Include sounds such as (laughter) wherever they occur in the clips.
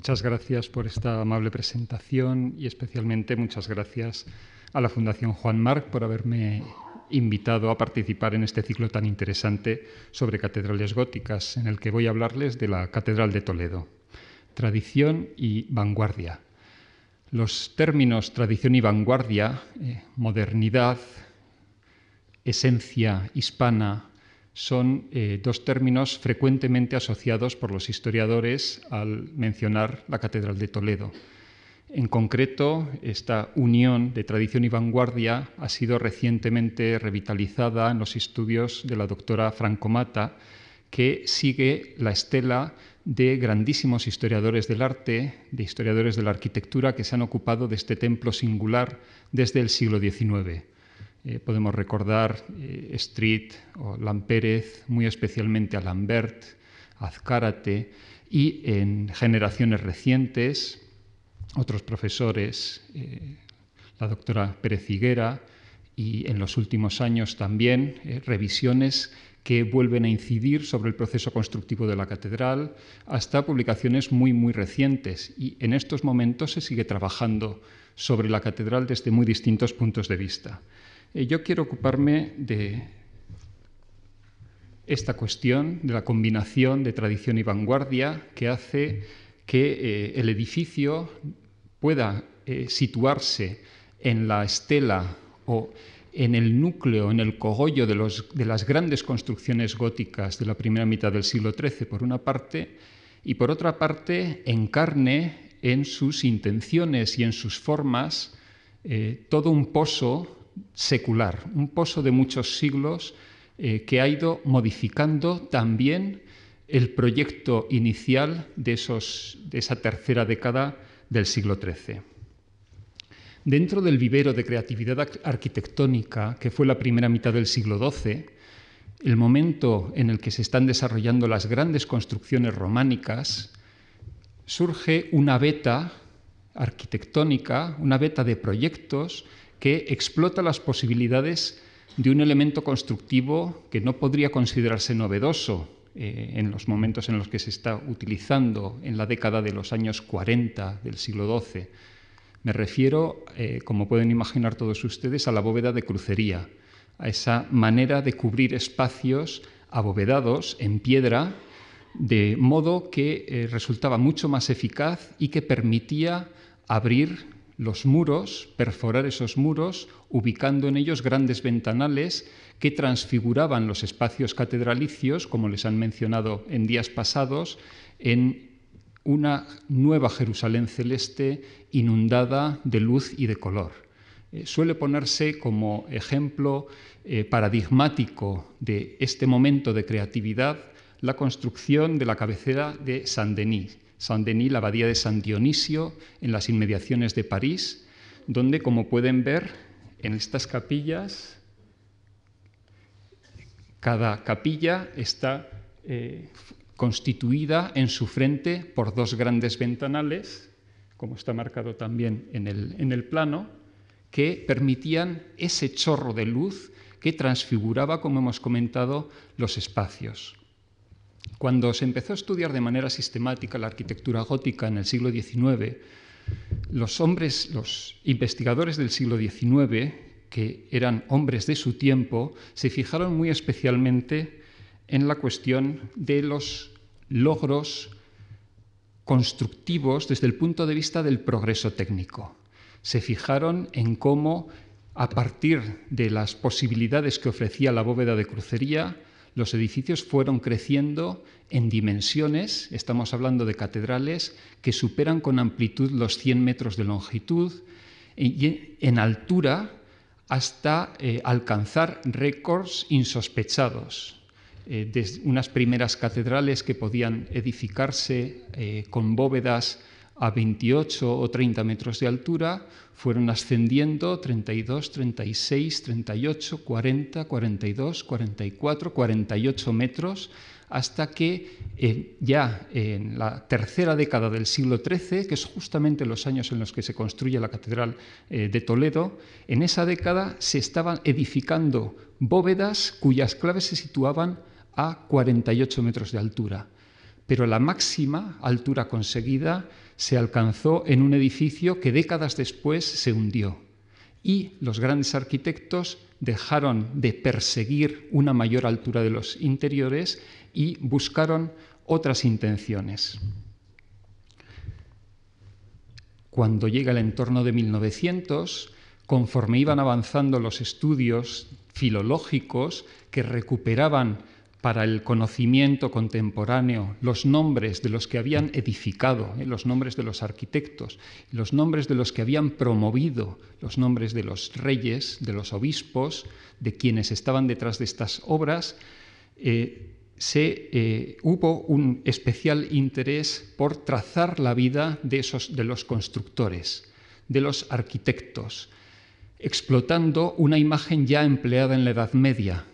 Muchas gracias por esta amable presentación y especialmente muchas gracias a la Fundación Juan Marc por haberme invitado a participar en este ciclo tan interesante sobre catedrales góticas, en el que voy a hablarles de la Catedral de Toledo, tradición y vanguardia. Los términos tradición y vanguardia, eh, modernidad, esencia hispana, son eh, dos términos frecuentemente asociados por los historiadores al mencionar la Catedral de Toledo. En concreto, esta unión de tradición y vanguardia ha sido recientemente revitalizada en los estudios de la doctora Franco Mata, que sigue la estela de grandísimos historiadores del arte, de historiadores de la arquitectura que se han ocupado de este templo singular desde el siglo XIX. Eh, podemos recordar eh, Street o Lampérez, muy especialmente a Lambert, Azcárate y en generaciones recientes otros profesores, eh, la doctora Pérez Higuera y en los últimos años también revisiones que vuelven a incidir sobre el proceso constructivo de la catedral, hasta publicaciones muy, muy recientes. Y en estos momentos se sigue trabajando sobre la catedral desde muy distintos puntos de vista. Eh, yo quiero ocuparme de esta cuestión, de la combinación de tradición y vanguardia que hace que eh, el edificio pueda eh, situarse en la estela o en el núcleo, en el cogollo de, las grandes construcciones góticas de la primera mitad del siglo XIII, por una parte, y por otra parte, encarne en sus intenciones y en sus formas todo un pozo secular, un pozo de muchos siglos eh, que ha ido modificando también el proyecto inicial de, de esa tercera década del siglo XIII. Dentro del vivero de creatividad arquitectónica, que fue la primera mitad del siglo XII, el momento en el que se están desarrollando las grandes construcciones románicas, surge una beta arquitectónica, una beta de proyectos que explota las posibilidades de un elemento constructivo que no podría considerarse novedoso eh, en los momentos en los que se está utilizando en la década de los años 40 del siglo XII. Me refiero, eh, como pueden imaginar todos ustedes, a la bóveda de crucería, a esa manera de cubrir espacios abovedados en piedra, de modo que eh, resultaba mucho más eficaz y que permitía abrir los muros, perforar esos muros, ubicando en ellos grandes ventanales que transfiguraban los espacios catedralicios, como les han mencionado en días pasados, en una nueva Jerusalén celeste inundada de luz y de color. Eh, suele ponerse como ejemplo eh, paradigmático de este momento de creatividad la construcción de la cabecera de Saint-Denis Saint-Denis, la abadía de San Dionisio, en las inmediaciones de París, donde, como pueden ver, en estas capillas, cada capilla está eh, constituida en su frente por dos grandes ventanales, como está marcado también en el plano, que permitían ese chorro de luz que transfiguraba, como hemos comentado, los espacios. Cuando se empezó a estudiar de manera sistemática la arquitectura gótica en el siglo XIX, los hombres, los investigadores del siglo XIX, que eran hombres de su tiempo, se fijaron muy especialmente en la cuestión de los logros constructivos desde el punto de vista del progreso técnico. Se fijaron en cómo, a partir de las posibilidades que ofrecía la bóveda de crucería, los edificios fueron creciendo en dimensiones, estamos hablando de catedrales que superan con amplitud los 100 metros de longitud y en altura hasta eh, alcanzar récords insospechados. Eh, desde unas primeras catedrales que podían edificarse eh, con bóvedas a 28 o 30 metros de altura, fueron ascendiendo 32, 36, 38, 40, 42, 44, 48 metros, hasta que eh, ya en la tercera década del siglo XIII, que es justamente los años en los que se construye la Catedral eh, de Toledo, en esa década se estaban edificando bóvedas cuyas claves se situaban a 48 metros de altura. Pero la máxima altura conseguida se alcanzó en un edificio que décadas después se hundió y los grandes arquitectos dejaron de perseguir una mayor altura de los interiores y buscaron otras intenciones. Cuando llega el entorno de 1900, conforme iban avanzando los estudios filológicos que recuperaban para el conocimiento contemporáneo los nombres de los que habían edificado, eh, los nombres de los arquitectos, los nombres de los que habían promovido, los nombres de los reyes, de los obispos, de quienes estaban detrás de estas obras, eh, se, eh, hubo un especial interés por trazar la vida de, esos, de los constructores, de los arquitectos, explotando una imagen ya empleada en la Edad Media.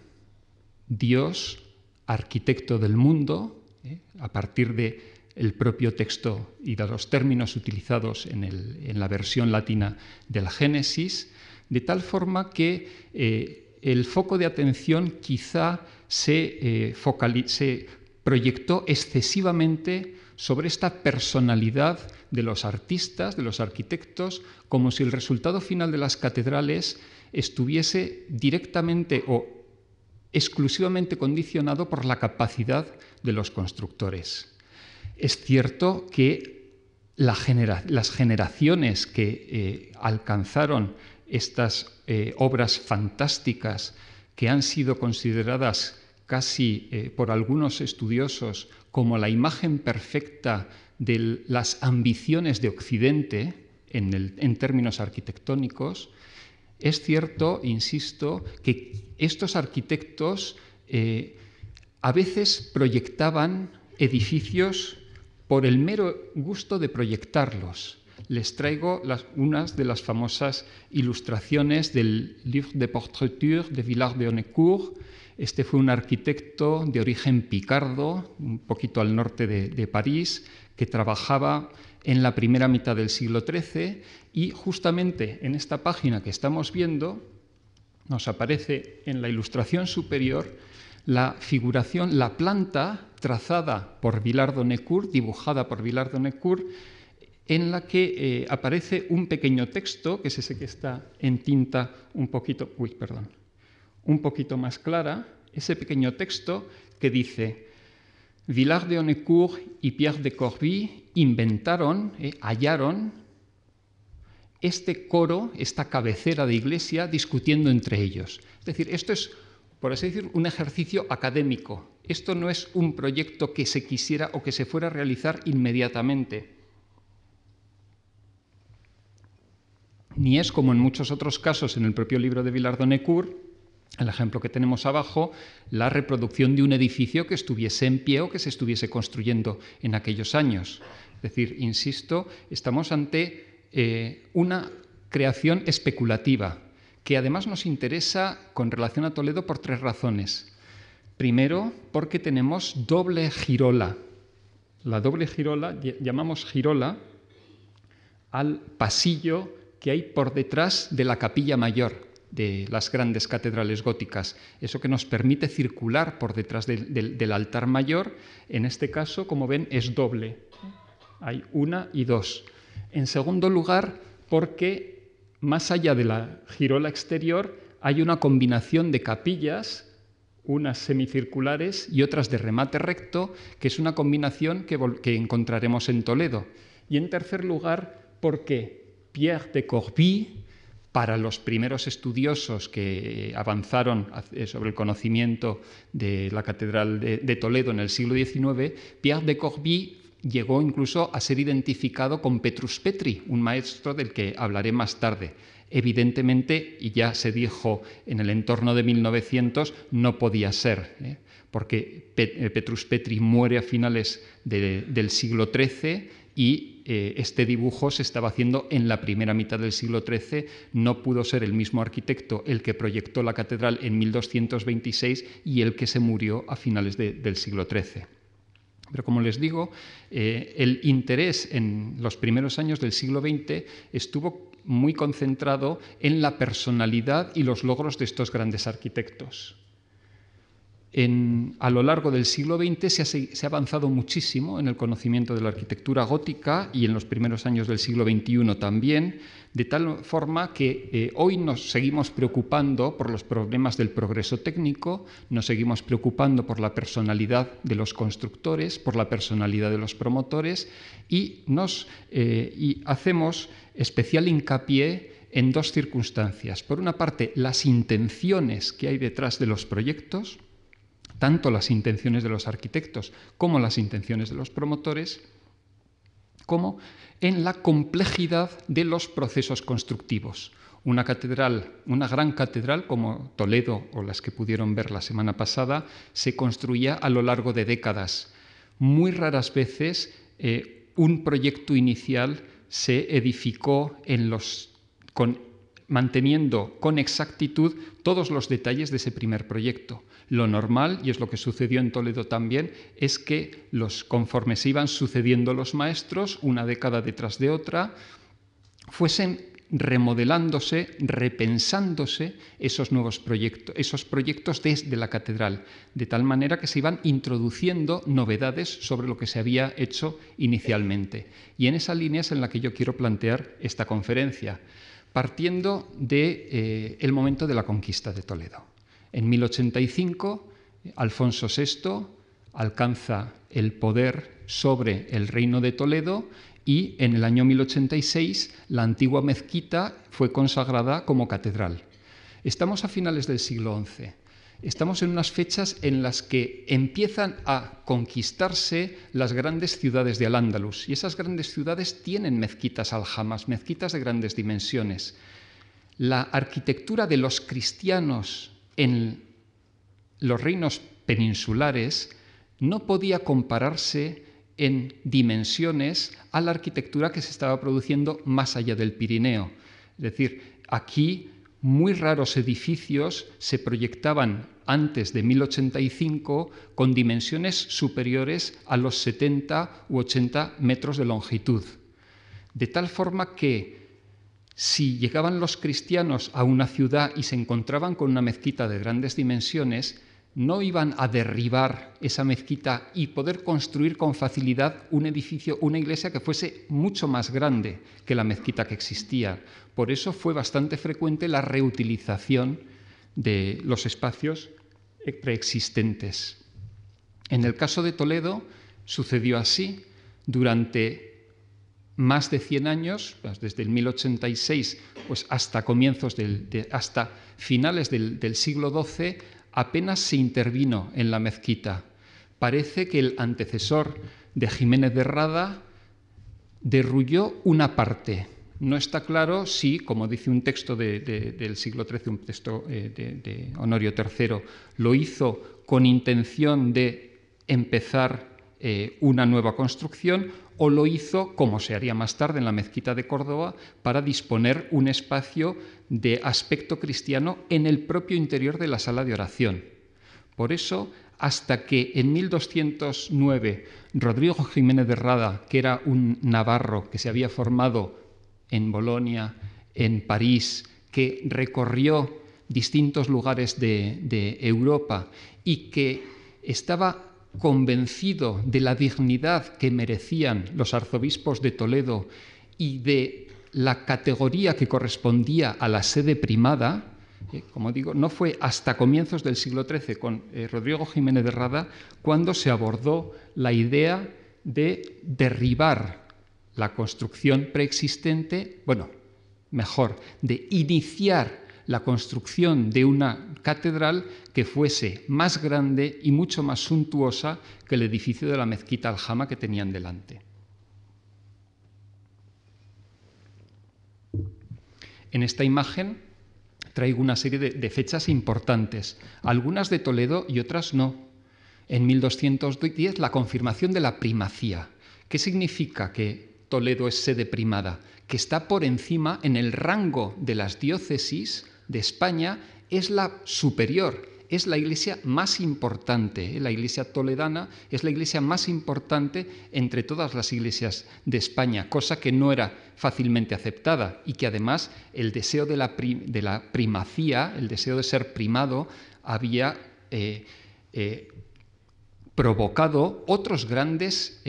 Dios arquitecto del mundo, ¿eh? a partir del el propio texto y de los términos utilizados en, la versión latina del Génesis, de tal forma que eh, el foco de atención quizá se, eh, se proyectó excesivamente sobre esta personalidad de los artistas, de los arquitectos, como si el resultado final de las catedrales estuviese directamente o exclusivamente condicionado por la capacidad de los constructores. Es cierto que las generaciones que eh, alcanzaron estas eh, obras fantásticas que han sido consideradas casi eh, por algunos estudiosos como la imagen perfecta de las ambiciones de Occidente en términos arquitectónicos, es cierto, insisto, que estos arquitectos eh, a veces proyectaban edificios por el mero gusto de proyectarlos. Les traigo unas de las famosas ilustraciones del Livre de Portraiture de Villard de Honnecourt. Este fue un arquitecto de origen picardo, un poquito al norte de París, que trabajaba en la primera mitad del siglo XIII y justamente en esta página que estamos viendo nos aparece en la ilustración superior la figuración, la planta trazada por de Necourt, dibujada por de Necourt, en la que eh, aparece un pequeño texto, que es ese que está en tinta un poquito, perdón, un poquito más clara, ese pequeño texto que dice, Villard de Honecourt y Pierre de Corby inventaron, eh, hallaron este coro, esta cabecera de iglesia, discutiendo entre ellos. Es decir, esto es, por así decir, un ejercicio académico. Esto no es un proyecto que se quisiera o que se fuera a realizar inmediatamente. Ni es como en muchos otros casos en el propio libro de Villardonecourt, el ejemplo que tenemos abajo, la reproducción de un edificio que estuviese en pie o que se estuviese construyendo en aquellos años. Es decir, insisto, estamos ante eh, una creación especulativa, que además nos interesa con relación a Toledo por tres razones. Primero, porque tenemos doble girola. La doble girola, llamamos girola al pasillo que hay por detrás de la capilla mayor de las grandes catedrales góticas, eso que nos permite circular por detrás del altar mayor, en este caso, como ven, es doble. Hay una y dos. En segundo lugar, porque más allá de la girola exterior hay una combinación de capillas, unas semicirculares y otras de remate recto, que es una combinación que, encontraremos en Toledo. Y en tercer lugar, porque Pierre de Corby, para los primeros estudiosos que avanzaron eh, sobre el conocimiento de la Catedral de, Toledo en el siglo XIX, Pierre de Corby llegó incluso a ser identificado con Petrus Petri, un maestro del que hablaré más tarde. Evidentemente, y ya se dijo en el entorno de 1900, no podía ser, ¿eh? porque eh, Petrus Petri muere a finales del siglo XIII y eh, este dibujo se estaba haciendo en la primera mitad del siglo XIII. No pudo ser el mismo arquitecto el que proyectó la catedral en 1226 y el que se murió a finales del siglo XIII. Pero como les digo, eh, el interés en los primeros años del siglo XX estuvo muy concentrado en la personalidad y los logros de estos grandes arquitectos a lo largo del siglo XX se ha, avanzado muchísimo en el conocimiento de la arquitectura gótica y en los primeros años del siglo XXI también, de tal forma que eh, hoy nos seguimos preocupando por los problemas del progreso técnico, nos seguimos preocupando por la personalidad de los constructores, por la personalidad de los promotores y, nos, eh, y hacemos especial hincapié en dos circunstancias. Por una parte, las intenciones que hay detrás de los proyectos, tanto las intenciones de los arquitectos como las intenciones de los promotores, como en la complejidad de los procesos constructivos. Una catedral, una gran catedral como Toledo o las que pudieron ver la semana pasada, se construía a lo largo de décadas. Muy raras veces eh, un proyecto inicial se edificó manteniendo con exactitud todos los detalles de ese primer proyecto lo normal, y es lo que sucedió en Toledo también, es que los, conforme se iban sucediendo los maestros, una década detrás de otra, fuesen remodelándose, repensándose esos nuevos proyectos, esos proyectos desde la catedral, de tal manera que se iban introduciendo novedades sobre lo que se había hecho inicialmente. Y en esa línea es en la que yo quiero plantear esta conferencia, partiendo del de, eh, el momento de la conquista de Toledo. En 1085, Alfonso VI alcanza el poder sobre el reino de Toledo y en el año 1086 la antigua mezquita fue consagrada como catedral. Estamos a finales del siglo XI. Estamos en unas fechas en las que empiezan a conquistarse las grandes ciudades de Al-Ándalus y esas grandes ciudades tienen mezquitas aljamas, mezquitas de grandes dimensiones. La arquitectura de los cristianos en los reinos peninsulares no podía compararse en dimensiones a la arquitectura que se estaba produciendo más allá del Pirineo. Es decir, aquí muy raros edificios se proyectaban antes de 1085 con dimensiones superiores a los 70 u 80 metros de longitud. De tal forma que si llegaban los cristianos a una ciudad y se encontraban con una mezquita de grandes dimensiones, no iban a derribar esa mezquita y poder construir con facilidad un edificio, una iglesia que fuese mucho más grande que la mezquita que existía. Por eso fue bastante frecuente la reutilización de los espacios preexistentes. En el caso de Toledo sucedió así. Durante más de 100 años, pues, desde el 1086 pues hasta, comienzos del, hasta finales del, siglo XII, apenas se intervino en la mezquita. Parece que el antecesor de Jiménez de Rada derrulló una parte. No está claro si, como dice un texto del siglo XIII, un texto eh, de Honorio III, lo hizo con intención de empezar eh, una nueva construcción o lo hizo, como se haría más tarde en la mezquita de Córdoba, para disponer un espacio de aspecto cristiano en el propio interior de la sala de oración. Por eso, hasta que en 1209 Rodrigo Jiménez de Rada, que era un navarro que se había formado en Bolonia, en París, que recorrió distintos lugares de, de Europa y que estaba convencido de la dignidad que merecían los arzobispos de Toledo y de la categoría que correspondía a la sede primada, eh, como digo, no fue hasta comienzos del siglo XIII con eh, Rodrigo Jiménez de Rada cuando se abordó la idea de derribar la construcción preexistente, bueno, mejor, de iniciar la construcción de una catedral que fuese más grande y mucho más suntuosa que el edificio de la mezquita aljama que tenían delante. En esta imagen traigo una serie de, de, fechas importantes, algunas de Toledo y otras no. En 1210 la confirmación de la primacía. ¿Qué significa que Toledo es sede primada? Que está por encima en el rango de las diócesis de España, es la superior es la iglesia más importante, ¿eh? la iglesia toledana es la iglesia más importante entre todas las iglesias de España, cosa que no era fácilmente aceptada y que además el deseo de la, primacía, el deseo de ser primado, había eh, eh, provocado otros grandes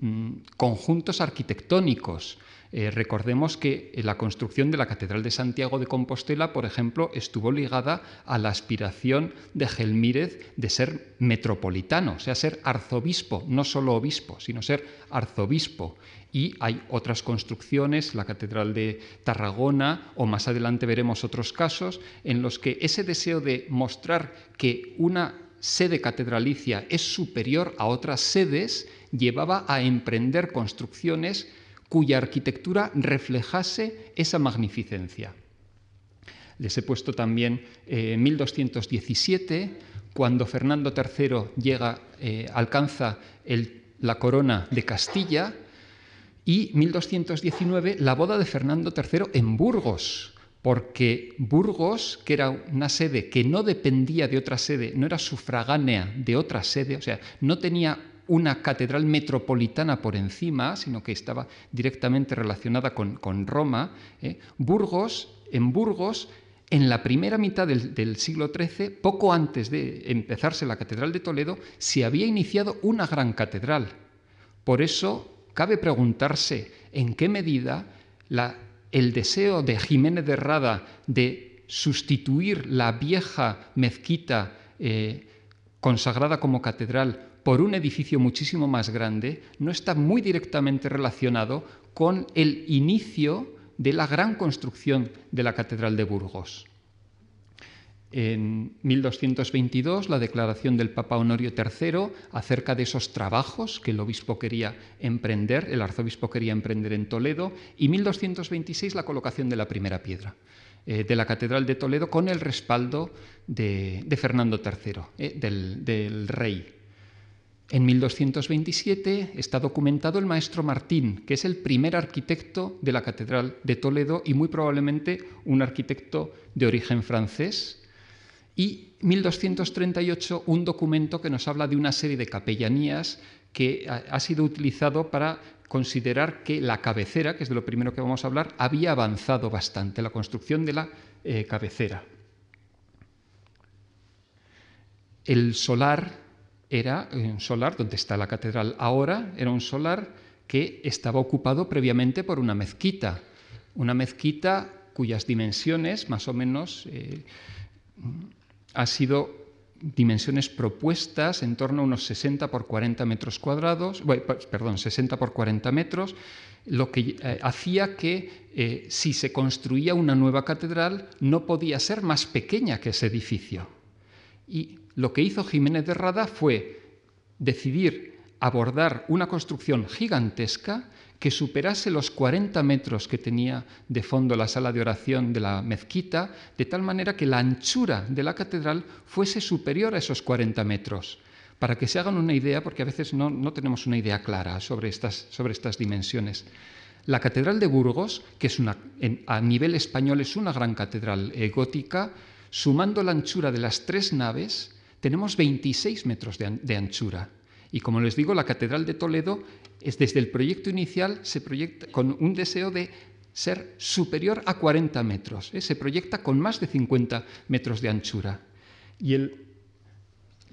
mm, conjuntos arquitectónicos eh, recordemos que eh, la construcción de la Catedral de Santiago de Compostela, por ejemplo, estuvo ligada a la aspiración de Gelmírez de ser metropolitano, o sea, ser arzobispo, no solo obispo, sino ser arzobispo. Y hay otras construcciones, la Catedral de Tarragona, o más adelante veremos otros casos, en los que ese deseo de mostrar que una sede catedralicia es superior a otras sedes, llevaba a emprender construcciones cuya arquitectura reflejase esa magnificencia. Les he puesto también eh, en 1217, cuando Fernando III llega, eh, alcanza la corona de Castilla, y 1219, la boda de Fernando III en Burgos, porque Burgos, que era una sede que no dependía de otra sede, no era sufragánea de otra sede, o sea, no tenía una catedral metropolitana por encima, sino que estaba directamente relacionada con, Roma. ¿eh? Burgos, en Burgos, en la primera mitad del, siglo XIII, poco antes de empezarse la Catedral de Toledo, se había iniciado una gran catedral. Por eso cabe preguntarse en qué medida el deseo de Jiménez de Rada de sustituir la vieja mezquita eh, consagrada como catedral por un edificio muchísimo más grande no está muy directamente relacionado con el inicio de la gran construcción de la Catedral de Burgos. En 1222, la declaración del Papa Honorio III acerca de esos trabajos que el obispo quería emprender, el arzobispo quería emprender en Toledo, y 1226 la colocación de la primera piedra eh, de la Catedral de Toledo con el respaldo de, Fernando III, eh, del rey en 1227 está documentado el maestro Martín, que es el primer arquitecto de la Catedral de Toledo y muy probablemente un arquitecto de origen francés. Y 1238 un documento que nos habla de una serie de capellanías que ha sido utilizado para considerar que la cabecera, que es de lo primero que vamos a hablar, había avanzado bastante, la construcción de la eh, cabecera. El solar era un solar, donde está la catedral ahora, era un solar que estaba ocupado previamente por una mezquita, una mezquita cuyas dimensiones más o menos eh, ha han sido dimensiones propuestas en torno a unos 60 por 40 metros cuadrados, pues, perdón, 60 por 40 metros, lo que eh, hacía que eh, si se construía una nueva catedral no podía ser más pequeña que ese edificio. Y lo que hizo Jiménez de Rada fue decidir abordar una construcción gigantesca que superase los 40 metros que tenía de fondo la sala de oración de la mezquita, de tal manera que la anchura de la catedral fuese superior a esos 40 metros. Para que se hagan una idea, porque a veces no, tenemos una idea clara sobre estas, sobre estas dimensiones. La Catedral de Burgos, que es una, a nivel español es una gran catedral eh, gótica, sumando la anchura de las tres naves, tenemos 26 metros de, anchura. Y como les digo, la Catedral de Toledo es desde el proyecto inicial se proyecta con un deseo de ser superior a 40 metros. ¿eh? Se proyecta con más de 50 metros de anchura. Y,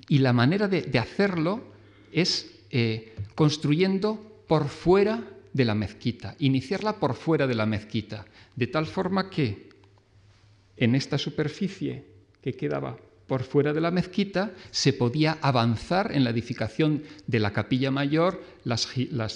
y la manera de, hacerlo es eh, construyendo por fuera de la mezquita, iniciarla por fuera de la mezquita, de tal forma que en esta superficie que quedaba por fuera de la mezquita, se podía avanzar en la edificación de la capilla mayor, las,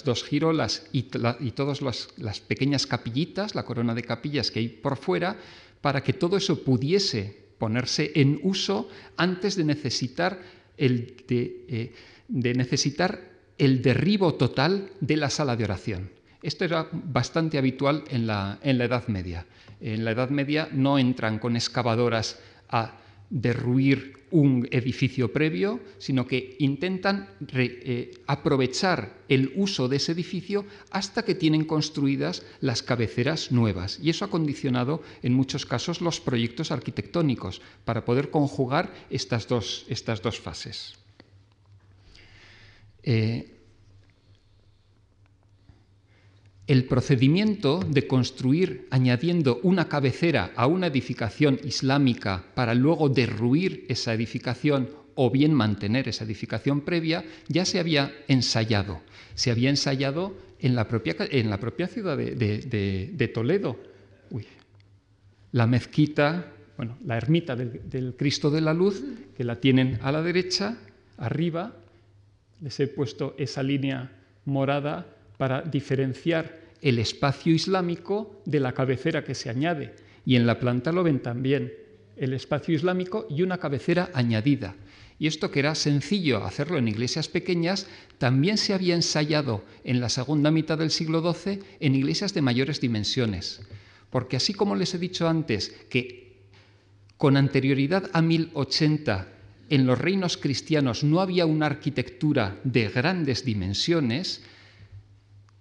dos girolas y, todas las, pequeñas capillitas, la corona de capillas que hay por fuera, para que todo eso pudiese ponerse en uso antes de necesitar el, eh, de, necesitar el derribo total de la sala de oración. Esto era bastante habitual en la, en la Edad Media. En la Edad Media no entran con excavadoras a derruir un edificio previo, sino que intentan eh, aprovechar el uso de ese edificio hasta que tienen construidas las cabeceras nuevas. Y eso ha condicionado en muchos casos los proyectos arquitectónicos para poder conjugar estas dos, estas dos fases. Eh, el procedimiento de construir añadiendo una cabecera a una edificación islámica para luego derruir esa edificación o bien mantener esa edificación previa ya se había ensayado. Se había ensayado en la propia, en la propia ciudad de, Toledo. La mezquita, bueno, la ermita del Cristo de la Luz, que la tienen a la derecha, arriba, les he puesto esa línea morada para diferenciar el espacio islámico de la cabecera que se añade. Y en la planta lo ven también, el espacio islámico y una cabecera añadida. Y esto que era sencillo hacerlo en iglesias pequeñas, también se había ensayado en la segunda mitad del siglo XII en iglesias de mayores dimensiones. Porque así como les he dicho antes que con anterioridad a 1080 en los reinos cristianos no había una arquitectura de grandes dimensiones,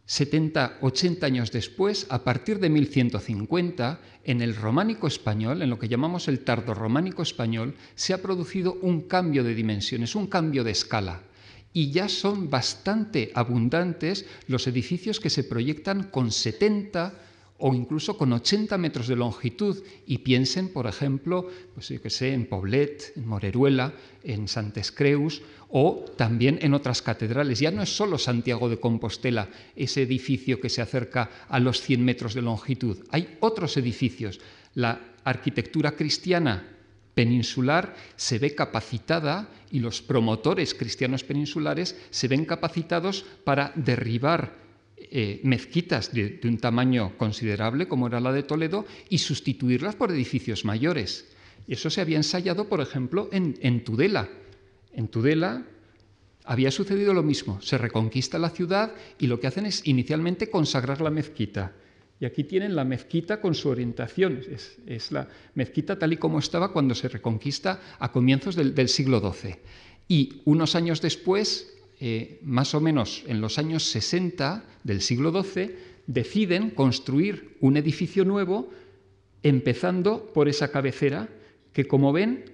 70, 80 años después, a partir de 1150, en el románico español, en lo que llamamos el tardo románico español, se ha producido un cambio de dimensiones, un cambio de escala. Y ya son bastante abundantes los edificios que se proyectan con 70, o incluso con 80 metros de longitud. Y piensen, por ejemplo, pues yo que sé, en Poblet, en Moreruela, en Santes Creus o también en otras catedrales. Ya no es solo Santiago de Compostela, ese edificio que se acerca a los 100 metros de longitud. Hay otros edificios. La arquitectura cristiana peninsular se ve capacitada y los promotores cristianos peninsulares se ven capacitados para derribar eh, mezquitas de, un tamaño considerable, como era la de Toledo, y sustituirlas por edificios mayores. eso se había ensayado, por ejemplo, en, Tudela. En Tudela había sucedido lo mismo. Se reconquista la ciudad y lo que hacen es inicialmente consagrar la mezquita. Y aquí tienen la mezquita con su orientación. Es, la mezquita tal y como estaba cuando se reconquista a comienzos del siglo XII. Y unos años después, eh, más o menos en los años 60 del siglo XII, deciden construir un edificio nuevo empezando por esa cabecera que, como ven,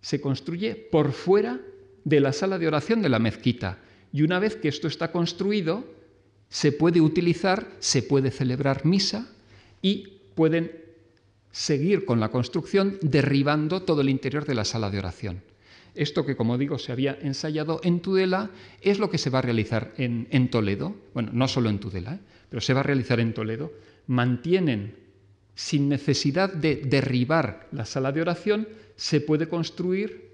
se construye por fuera de la sala de oración de la mezquita. Y una vez que esto está construido, se puede utilizar, se puede celebrar misa y pueden seguir con la construcción derribando todo el interior de la sala de oración. Esto que, como digo, se había ensayado en Tudela es lo que se va a realizar en, Toledo. Bueno, no solo en Tudela, ¿eh? pero se va a realizar en Toledo. Mantienen, sin necesidad de derribar la sala de oración, se puede construir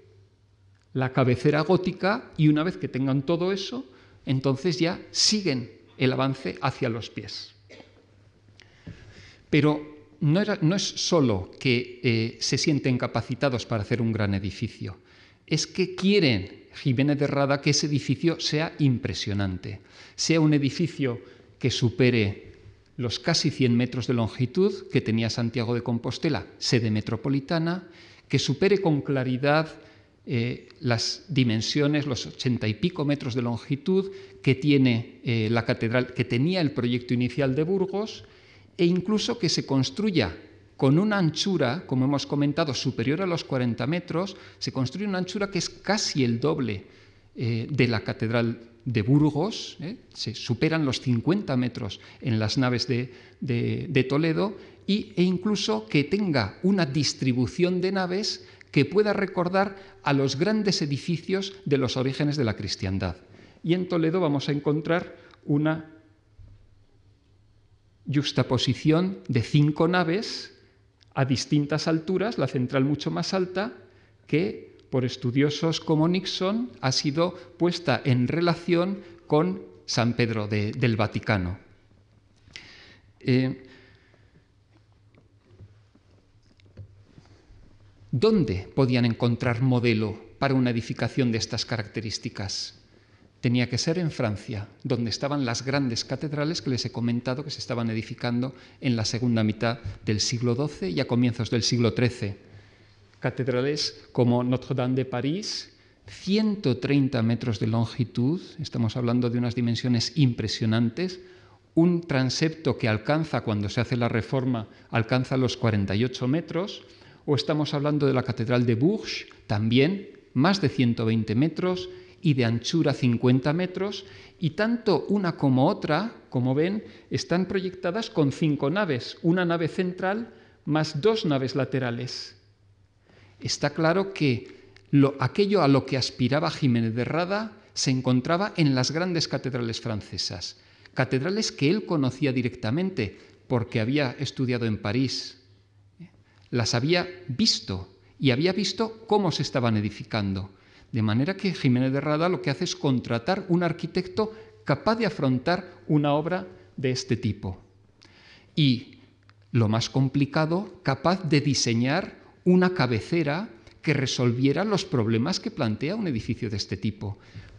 la cabecera gótica y una vez que tengan todo eso, entonces ya siguen el avance hacia los pies. Pero no, es solo que eh, se sienten capacitados para hacer un gran edificio, es que quieren Jiménez de Rada que ese edificio sea impresionante, sea un edificio que supere los casi 100 metros de longitud que tenía Santiago de Compostela, sede metropolitana, que supere con claridad eh, las dimensiones, los 80 y pico metros de longitud que tiene eh, la catedral, que tenía el proyecto inicial de Burgos, e incluso que se construya con una anchura, como hemos comentado, superior a los 40 metros, se construye una anchura que es casi el doble eh, de la Catedral de Burgos, eh, se superan los 50 metros en las naves de, Toledo, y, e incluso que tenga una distribución de naves que pueda recordar a los grandes edificios de los orígenes de la cristiandad. Y en Toledo vamos a encontrar una juxtaposición de cinco naves a distintas alturas, la central mucho más alta, que por estudiosos como Nixon ha sido puesta en relación con San Pedro del Vaticano. Eh, ¿Dónde podían encontrar modelo para una edificación de estas características? tenía que ser en Francia, donde estaban las grandes catedrales que les he comentado que se estaban edificando en la segunda mitad del siglo XII y a comienzos del siglo XIII. Catedrales como Notre-Dame de París, 130 metros de longitud, estamos hablando de unas dimensiones impresionantes, un transepto que alcanza, cuando se hace la reforma, alcanza los 48 metros, o estamos hablando de la Catedral de Bourges, también más de 120 metros, y de anchura 50 metros, y tanto una como otra, como ven, están proyectadas con cinco naves, una nave central más dos naves laterales. Está claro que aquello a lo que aspiraba Jiménez de Rada se encontraba en las grandes catedrales francesas, catedrales que él conocía directamente porque había estudiado en París, las había visto y había visto cómo se estaban edificando de manera que Jiménez de Rada lo que hace es contratar un arquitecto capaz de afrontar una obra de este tipo. Y lo más complicado, capaz de diseñar una cabecera que resolviera los problemas que plantea un edificio de este tipo.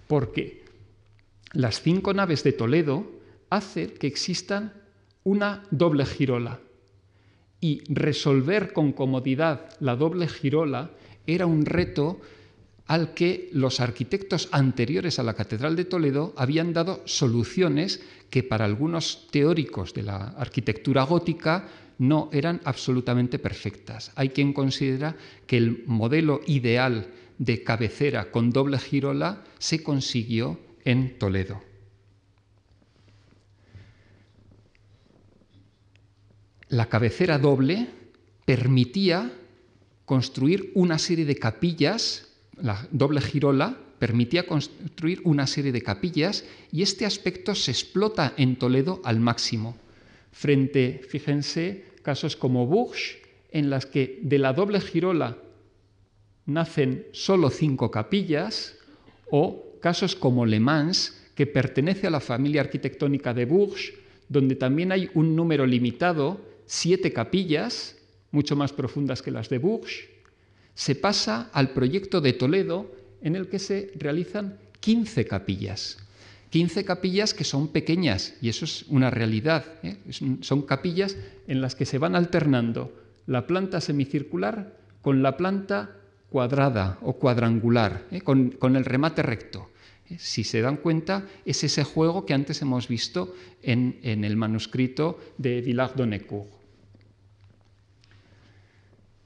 Porque las cinco naves de Toledo hacen que existan una doble girola. Y resolver con comodidad la doble girola era un reto al que los arquitectos anteriores a la Catedral de Toledo habían dado soluciones que para algunos teóricos de la arquitectura gótica no eran absolutamente perfectas. Hay quien considera que el modelo ideal de cabecera con doble girola se consiguió en Toledo. La cabecera doble permitía construir una serie de capillas la doble girola permitía construir una serie de capillas y este aspecto se explota en Toledo al máximo. Frente, fíjense, casos como Bourges, en las que de la doble girola nacen solo cinco capillas, o casos como Le Mans, que pertenece a la familia arquitectónica de Bourges, donde también hay un número limitado, siete capillas, mucho más profundas que las de Bourges, se pasa al proyecto de Toledo en el que se realizan 15 capillas. 15 capillas que son pequeñas, y eso es una realidad. ¿eh? Son capillas en las que se van alternando la planta semicircular con la planta cuadrada o cuadrangular, ¿eh? con, el remate recto. ¿eh? Si se dan cuenta, es ese juego que antes hemos visto en, el manuscrito de Villard-Donnecourt.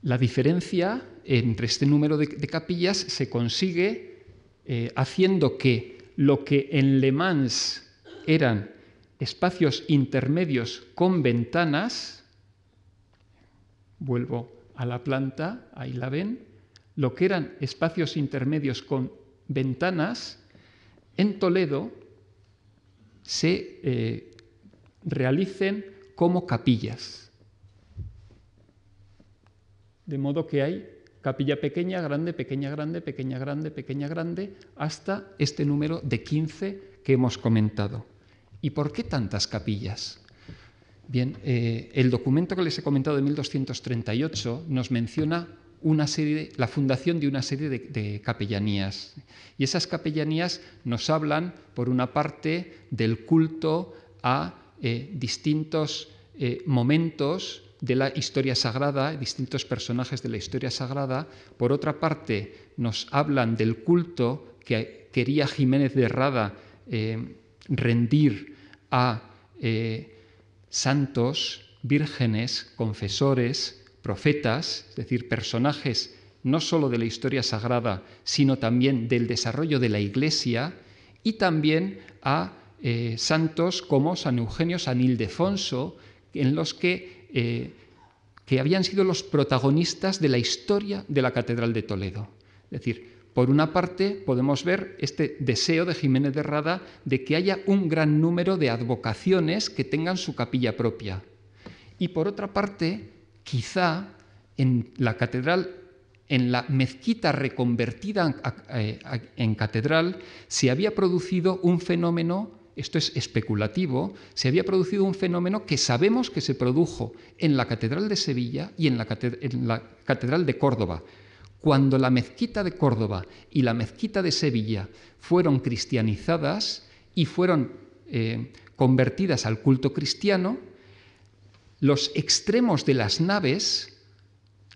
La diferencia entre este número de, capillas se consigue eh, haciendo que lo que en Le Mans eran espacios intermedios con ventanas, vuelvo a la planta, ahí la ven, lo que eran espacios intermedios con ventanas, en Toledo se eh, realicen como capillas. De modo que hay capilla pequeña, grande, pequeña, grande, pequeña, grande, pequeña, grande, hasta este número de 15 que hemos comentado. ¿Y por qué tantas capillas? Bien, eh, el documento que les he comentado de 1238 nos menciona una serie, la fundación de una serie de, capellanías. Y esas capellanías nos hablan, por una parte, del culto a eh, distintos eh, momentos de la historia sagrada, distintos personajes de la historia sagrada. Por otra parte, nos hablan del culto que quería Jiménez de Rada eh, rendir a eh, santos, vírgenes, confesores, profetas, es decir, personajes no sólo de la historia sagrada, sino también del desarrollo de la Iglesia y también a eh, santos como San Eugenio, San Ildefonso, en los que eh, que habían sido los protagonistas de la historia de la Catedral de Toledo. Es decir, por una parte, podemos ver este deseo de Jiménez de Rada de que haya un gran número de advocaciones que tengan su capilla propia. Y por otra parte, quizá en la catedral, en la mezquita reconvertida en catedral, se había producido un fenómeno esto es especulativo, se había producido un fenómeno que sabemos que se produjo en la Catedral de Sevilla y en la, Catedral de Córdoba. Cuando la mezquita de Córdoba y la mezquita de Sevilla fueron cristianizadas y fueron eh, convertidas al culto cristiano, los extremos de las naves,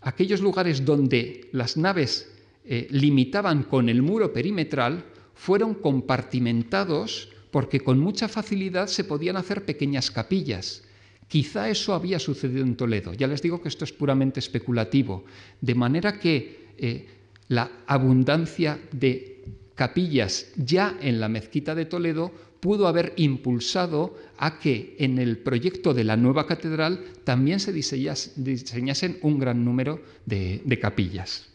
aquellos lugares donde las naves eh, limitaban con el muro perimetral, fueron compartimentados porque con mucha facilidad se podían hacer pequeñas capillas. Quizá eso había sucedido en Toledo. Ya les digo que esto es puramente especulativo. De manera que eh, la abundancia de capillas ya en la mezquita de Toledo pudo haber impulsado a que en el proyecto de la nueva catedral también se diseñasen un gran número de capillas.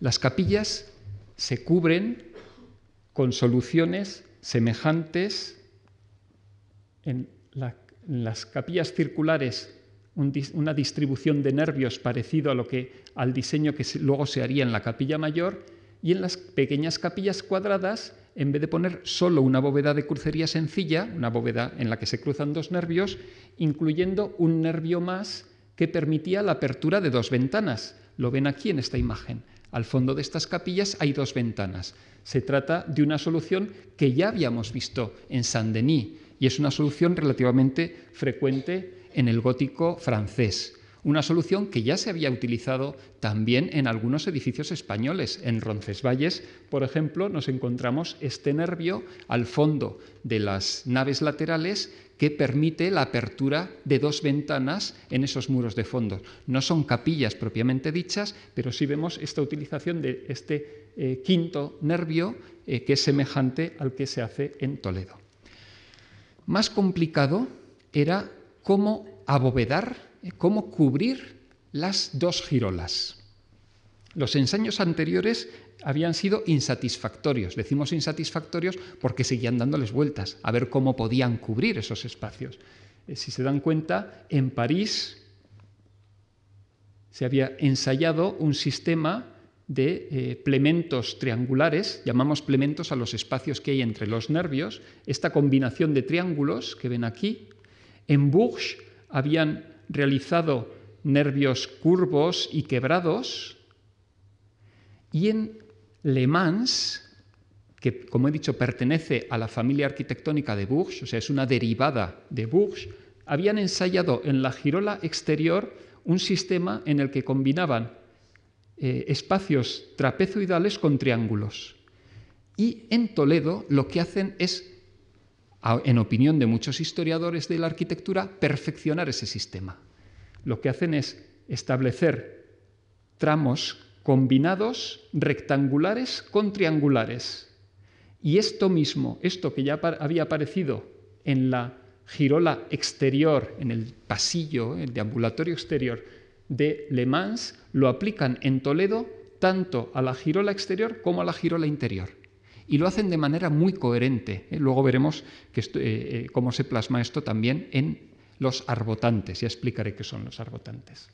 Las capillas se cubren con soluciones semejantes en, las capillas circulares una distribución de nervios parecido a lo que, al diseño que luego se haría en la capilla mayor y en las pequeñas capillas cuadradas en vez de poner solo una bóveda de crucería sencilla, una bóveda en la que se cruzan dos nervios, incluyendo un nervio más que permitía la apertura de dos ventanas. Lo ven aquí en esta imagen. Al fondo de estas capillas hay dos ventanas. Se trata de una solución que ya habíamos visto en Saint-Denis y es una solución relativamente frecuente en el gótico francés. Una solución que ya se había utilizado también en algunos edificios españoles. En Roncesvalles, por ejemplo, nos encontramos este nervio al fondo de las naves laterales que permite la apertura de dos ventanas en esos muros de fondo. No son capillas propiamente dichas, pero sí vemos esta utilización de este eh, quinto nervio eh, que es semejante al que se hace en Toledo. Más complicado era cómo abovedar cómo cubrir las dos girolas. Los ensayos anteriores habían sido insatisfactorios. Decimos insatisfactorios porque seguían dándoles vueltas a ver cómo podían cubrir esos espacios. Eh, si se dan cuenta, en París se había ensayado un sistema de eh, plementos triangulares, llamamos plementos a los espacios que hay entre los nervios, esta combinación de triángulos que ven aquí. En Bourges habían realizado nervios curvos y quebrados. Y en Le Mans, que como he dicho pertenece a la familia arquitectónica de Bourges, o sea, es una derivada de Bourges, habían ensayado en la girola exterior un sistema en el que combinaban eh, espacios trapezoidales con triángulos. Y en Toledo lo que hacen es en opinión de muchos historiadores de la arquitectura, perfeccionar ese sistema. Lo que hacen es establecer tramos combinados rectangulares con triangulares. Y esto mismo, esto que ya había aparecido en la girola exterior, en el pasillo, el deambulatorio exterior de Le Mans, lo aplican en Toledo tanto a la girola exterior como a la girola interior y lo hacen de manera muy coherente. ¿eh? Luego veremos eh, eh, cómo se plasma esto también en los arbotantes. Ya explicaré qué son los arbotantes.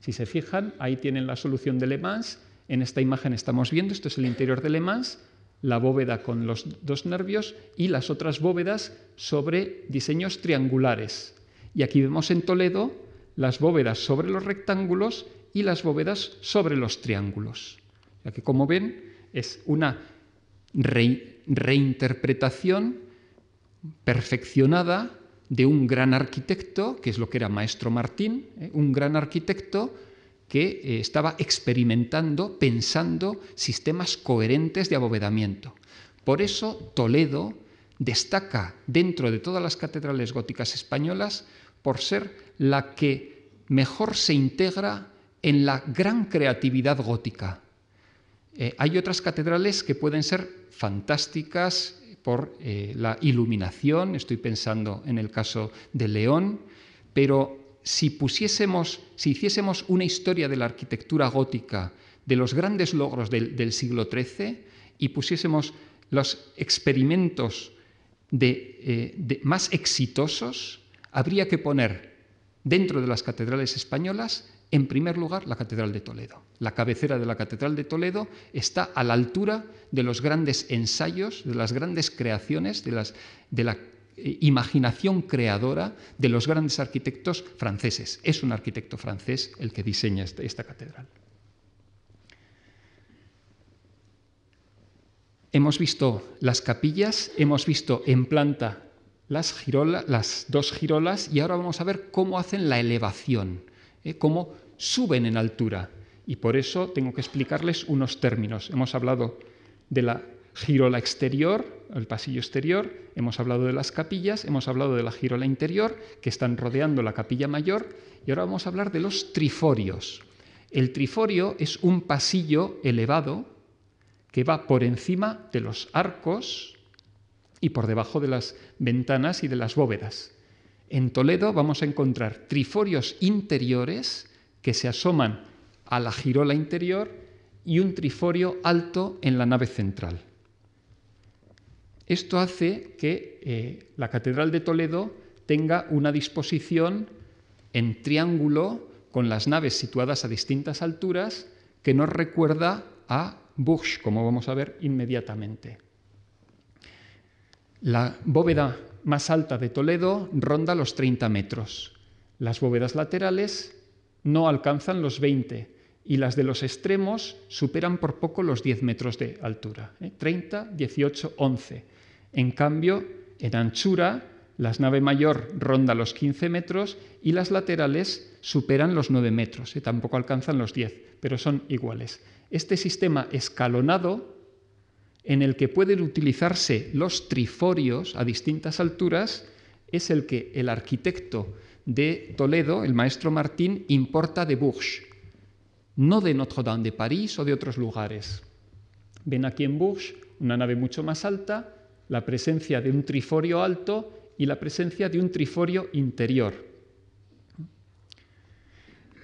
Si se fijan, ahí tienen la solución de Le Mans. En esta imagen estamos viendo, esto es el interior de Le Mans, la bóveda con los dos nervios y las otras bóvedas sobre diseños triangulares. Y aquí vemos en Toledo las bóvedas sobre los rectángulos y las bóvedas sobre los triángulos. Ya que como ven, es una reinterpretación perfeccionada de un gran arquitecto, que es lo que era Maestro Martín, ¿eh? un gran arquitecto que eh, estaba experimentando, pensando sistemas coherentes de abovedamiento. Por eso Toledo destaca dentro de todas las catedrales góticas españolas por ser la que mejor se integra en la gran creatividad gótica. Eh, hay otras catedrales que pueden ser fantásticas por eh, la iluminación, estoy pensando en el caso de León, pero si pusiésemos, si hiciésemos una historia de la arquitectura gótica, de los grandes logros del, siglo XIII, y pusiésemos los experimentos eh, más exitosos, habría que poner dentro de las catedrales españolas en primer lugar, la Catedral de Toledo. La cabecera de la Catedral de Toledo está a la altura de los grandes ensayos, de las grandes creaciones, de, la eh, imaginación creadora de los grandes arquitectos franceses. Es un arquitecto francés el que diseña este, esta catedral. Hemos visto las capillas, hemos visto en planta las, las dos girolas y ahora vamos a ver cómo hacen la elevación ¿eh? cómo suben en altura. Y por eso tengo que explicarles unos términos. Hemos hablado de la girola exterior, el pasillo exterior, hemos hablado de las capillas, hemos hablado de la girola interior, que están rodeando la capilla mayor, y ahora vamos a hablar de los triforios. El triforio es un pasillo elevado que va por encima de los arcos y por debajo de las ventanas y de las bóvedas. En Toledo vamos a encontrar triforios interiores que se asoman a la girola interior y un triforio alto en la nave central. Esto hace que eh, la Catedral de Toledo tenga una disposición en triángulo con las naves situadas a distintas alturas que nos recuerda a Bush, como vamos a ver inmediatamente. La bóveda más alta de Toledo ronda los 30 metros. Las bóvedas laterales no alcanzan los 20 y las de los extremos superan por poco los 10 metros de altura. 30, 18, 11. En cambio, en anchura, las nave mayor ronda los 15 metros y las laterales superan los 9 metros. y ¿eh? Tampoco alcanzan los 10, pero son iguales. Este sistema escalonado en el que pueden utilizarse los triforios a distintas alturas es el que el arquitecto de Toledo, el maestro Martín, importa de Bourges, no de Notre-Dame de París o de otros lugares. Ven aquí en Bourges una nave mucho más alta, la presencia de un triforio alto y la presencia de un triforio interior.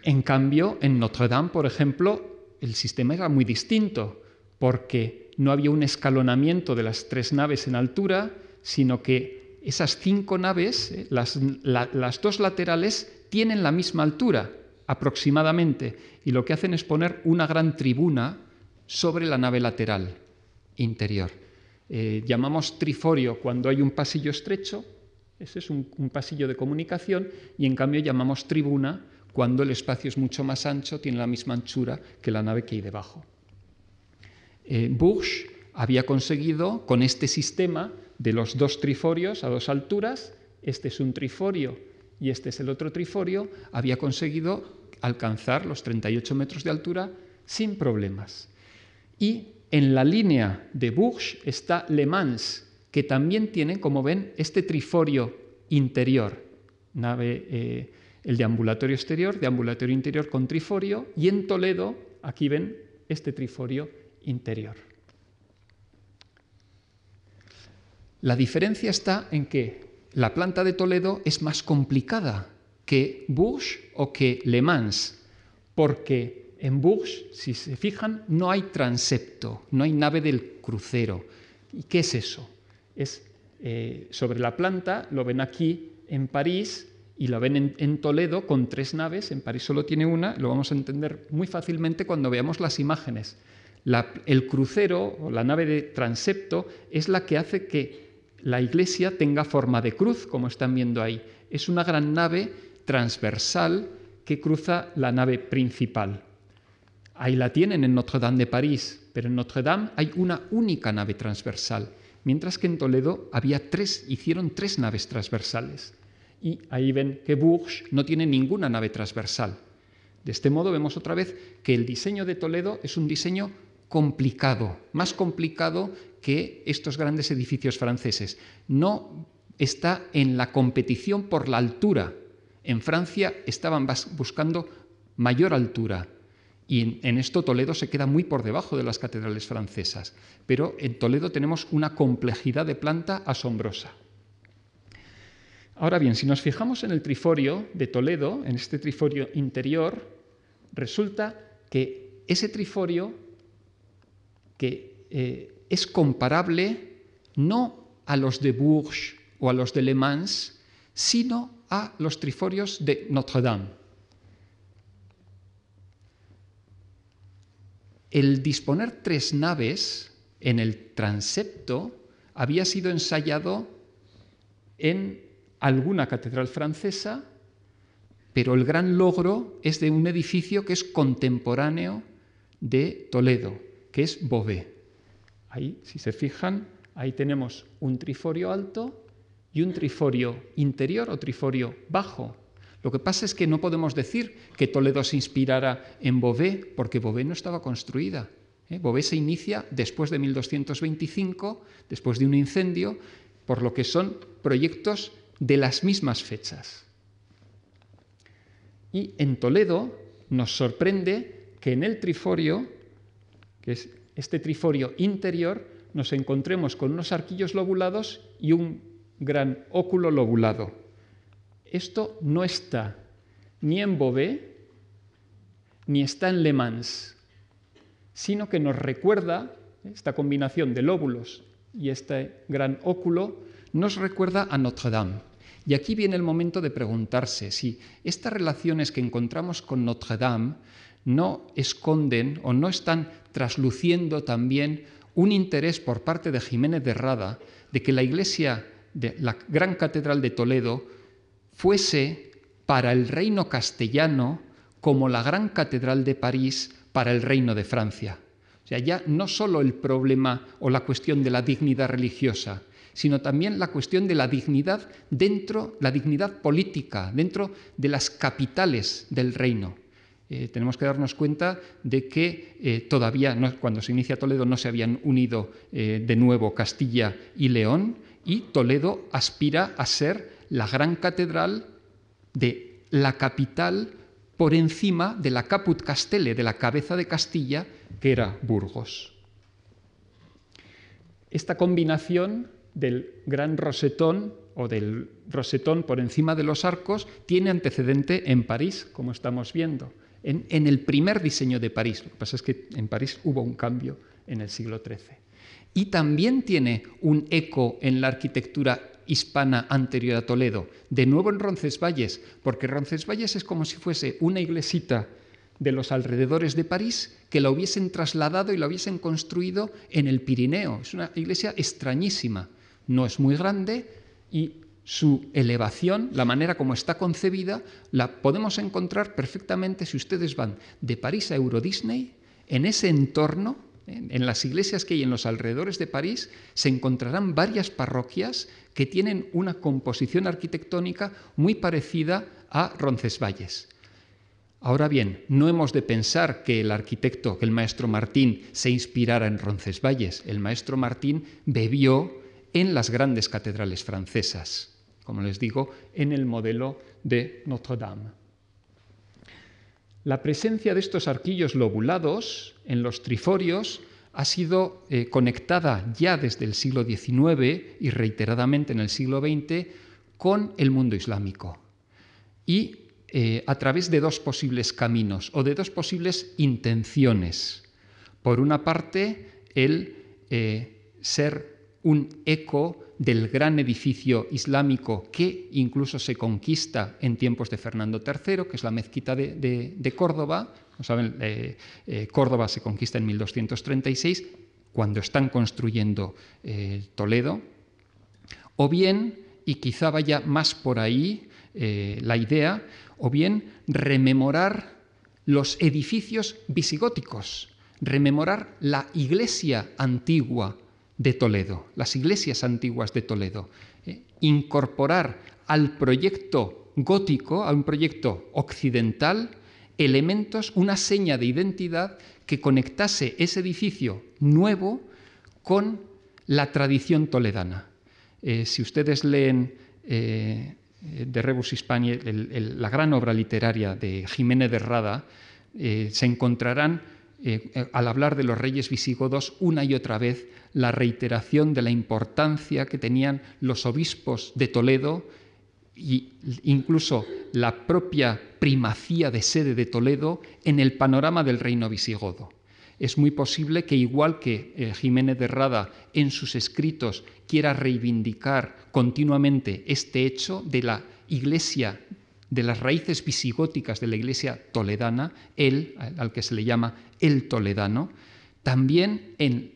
En cambio, en Notre-Dame, por ejemplo, el sistema era muy distinto, porque no había un escalonamiento de las tres naves en altura, sino que esas cinco naves, eh, las, dos laterales, tienen la misma altura aproximadamente, y lo que hacen es poner una gran tribuna sobre la nave lateral interior. Eh, llamamos triforio cuando hay un pasillo estrecho, ese es un, pasillo de comunicación, y en cambio llamamos tribuna cuando el espacio es mucho más ancho, tiene la misma anchura que la nave que hay debajo. Eh, Bourges había conseguido con este sistema de los dos triforios a dos alturas, este es un triforio y este es el otro triforio, había conseguido alcanzar los 38 metros de altura sin problemas. Y en la línea de Bourges está Le Mans, que también tiene, como ven, este triforio interior, nave, eh, el deambulatorio exterior, deambulatorio interior con triforio, y en Toledo, aquí ven este triforio interior. La diferencia está en que la planta de Toledo es más complicada que Bourges o que Le Mans, porque en Bourges, si se fijan, no hay transepto, no hay nave del crucero. ¿Y qué es eso? Es eh, sobre la planta, lo ven aquí en París y lo ven en, Toledo con tres naves, en París solo tiene una, lo vamos a entender muy fácilmente cuando veamos las imágenes el crucero o la nave de transepto es la que hace que la iglesia tenga forma de cruz, como están viendo ahí. Es una gran nave transversal que cruza la nave principal. Ahí la tienen en Notre Dame de París, pero en Notre Dame hay una única nave transversal, mientras que en Toledo había tres, hicieron tres naves transversales. Y ahí ven que Bourges no tiene ninguna nave transversal. De este modo vemos otra vez que el diseño de Toledo es un diseño complicado, más complicado que estos grandes edificios franceses. No está en la competición por la altura. En Francia estaban buscando mayor altura. Y en, esto Toledo se queda muy por debajo de las catedrales francesas. Pero en Toledo tenemos una complejidad de planta asombrosa. Ahora bien, si nos fijamos en el triforio de Toledo, en este triforio interior, resulta que ese triforio que eh, es comparable no a los de Bourges o a los de Le Mans, sino a los triforios de Notre-Dame. El disponer tres naves en el transepto había sido ensayado en alguna catedral francesa, pero el gran logro es de un edificio que es contemporáneo de Toledo, que es Bobé. Ahí, si se fijan, ahí tenemos un triforio alto y un triforio interior o triforio bajo. Lo que pasa es que no podemos decir que Toledo se inspirara en Bové, porque Bové no estaba construida. ¿Eh? Bové se inicia después de 1225, después de un incendio, por lo que son proyectos de las mismas fechas. Y en Toledo nos sorprende que en el triforio que es este triforio interior, nos encontremos con unos arquillos lobulados y un gran óculo lobulado. Esto no está ni en Bové ni está en Le Mans, sino que nos recuerda esta combinación de lóbulos y este gran óculo nos recuerda a Notre Dame. Y aquí viene el momento de preguntarse si estas relaciones que encontramos con Notre Dame no esconden o no están trasluciendo también un interés por parte de Jiménez de Rada de que la iglesia de la Gran Catedral de Toledo fuese para el reino castellano como la Gran Catedral de París para el reino de Francia. O sea, ya no solo el problema o la cuestión de la dignidad religiosa, sino también la cuestión de la dignidad dentro, la dignidad política, dentro de las capitales del reino. Eh, tenemos que darnos cuenta de que eh, todavía, cuando se inicia Toledo, no se habían unido eh, de nuevo Castilla y León, y Toledo aspira a ser la gran catedral de la capital por encima de la Caput Castele, de la cabeza de Castilla, que era Burgos. Esta combinación del gran rosetón o del rosetón por encima de los arcos tiene antecedente en París, como estamos viendo en, el primer diseño de París. Lo que pasa es que en París hubo un cambio en el siglo XIII. Y también tiene un eco en la arquitectura hispana anterior a Toledo, de nuevo en Roncesvalles, porque Roncesvalles es como si fuese una iglesita de los alrededores de París que la hubiesen trasladado y la hubiesen construido en el Pirineo. Es una iglesia extrañísima, no es muy grande y su elevación, la manera como está concebida, la podemos encontrar perfectamente si ustedes van de París a Euro en ese entorno, en las iglesias que hay en los alrededores de París, se encontrarán varias parroquias que tienen una composición arquitectónica muy parecida a Roncesvalles. Ahora bien, no hemos de pensar que el arquitecto, que el maestro Martín, se inspirara en Roncesvalles. El maestro Martín bebió en las grandes catedrales francesas como les digo, en el modelo de Notre Dame. La presencia de estos arquillos lobulados en los triforios ha sido eh, conectada ya desde el siglo XIX y reiteradamente en el siglo XX con el mundo islámico y eh, a través de dos posibles caminos o de dos posibles intenciones. Por una parte, el eh, ser un eco del gran edificio islámico que incluso se conquista en tiempos de Fernando III, que es la mezquita de, Córdoba. saben, eh, eh, Córdoba se conquista en 1236, cuando están construyendo eh, Toledo. O bien, y quizá vaya más por ahí la idea, o bien rememorar los edificios visigóticos, rememorar la iglesia antigua de Toledo, las iglesias antiguas de Toledo. ¿eh? incorporar al proyecto gótico, a un proyecto occidental, elementos, una seña de identidad que conectase ese edificio nuevo con la tradición toledana. Eh, si ustedes leen eh, de Rebus Hispania, la gran obra literaria de Jiménez de Rada, se encontrarán eh, eh, al hablar de los reyes visigodos una y otra vez la reiteración de la importancia que tenían los obispos de Toledo e incluso la propia primacía de sede de Toledo en el panorama del reino visigodo. Es muy posible que igual que eh, Jiménez de Rada en sus escritos quiera reivindicar continuamente este hecho de la iglesia de las raíces visigóticas de la iglesia toledana, él, al que se le llama el toledano, también en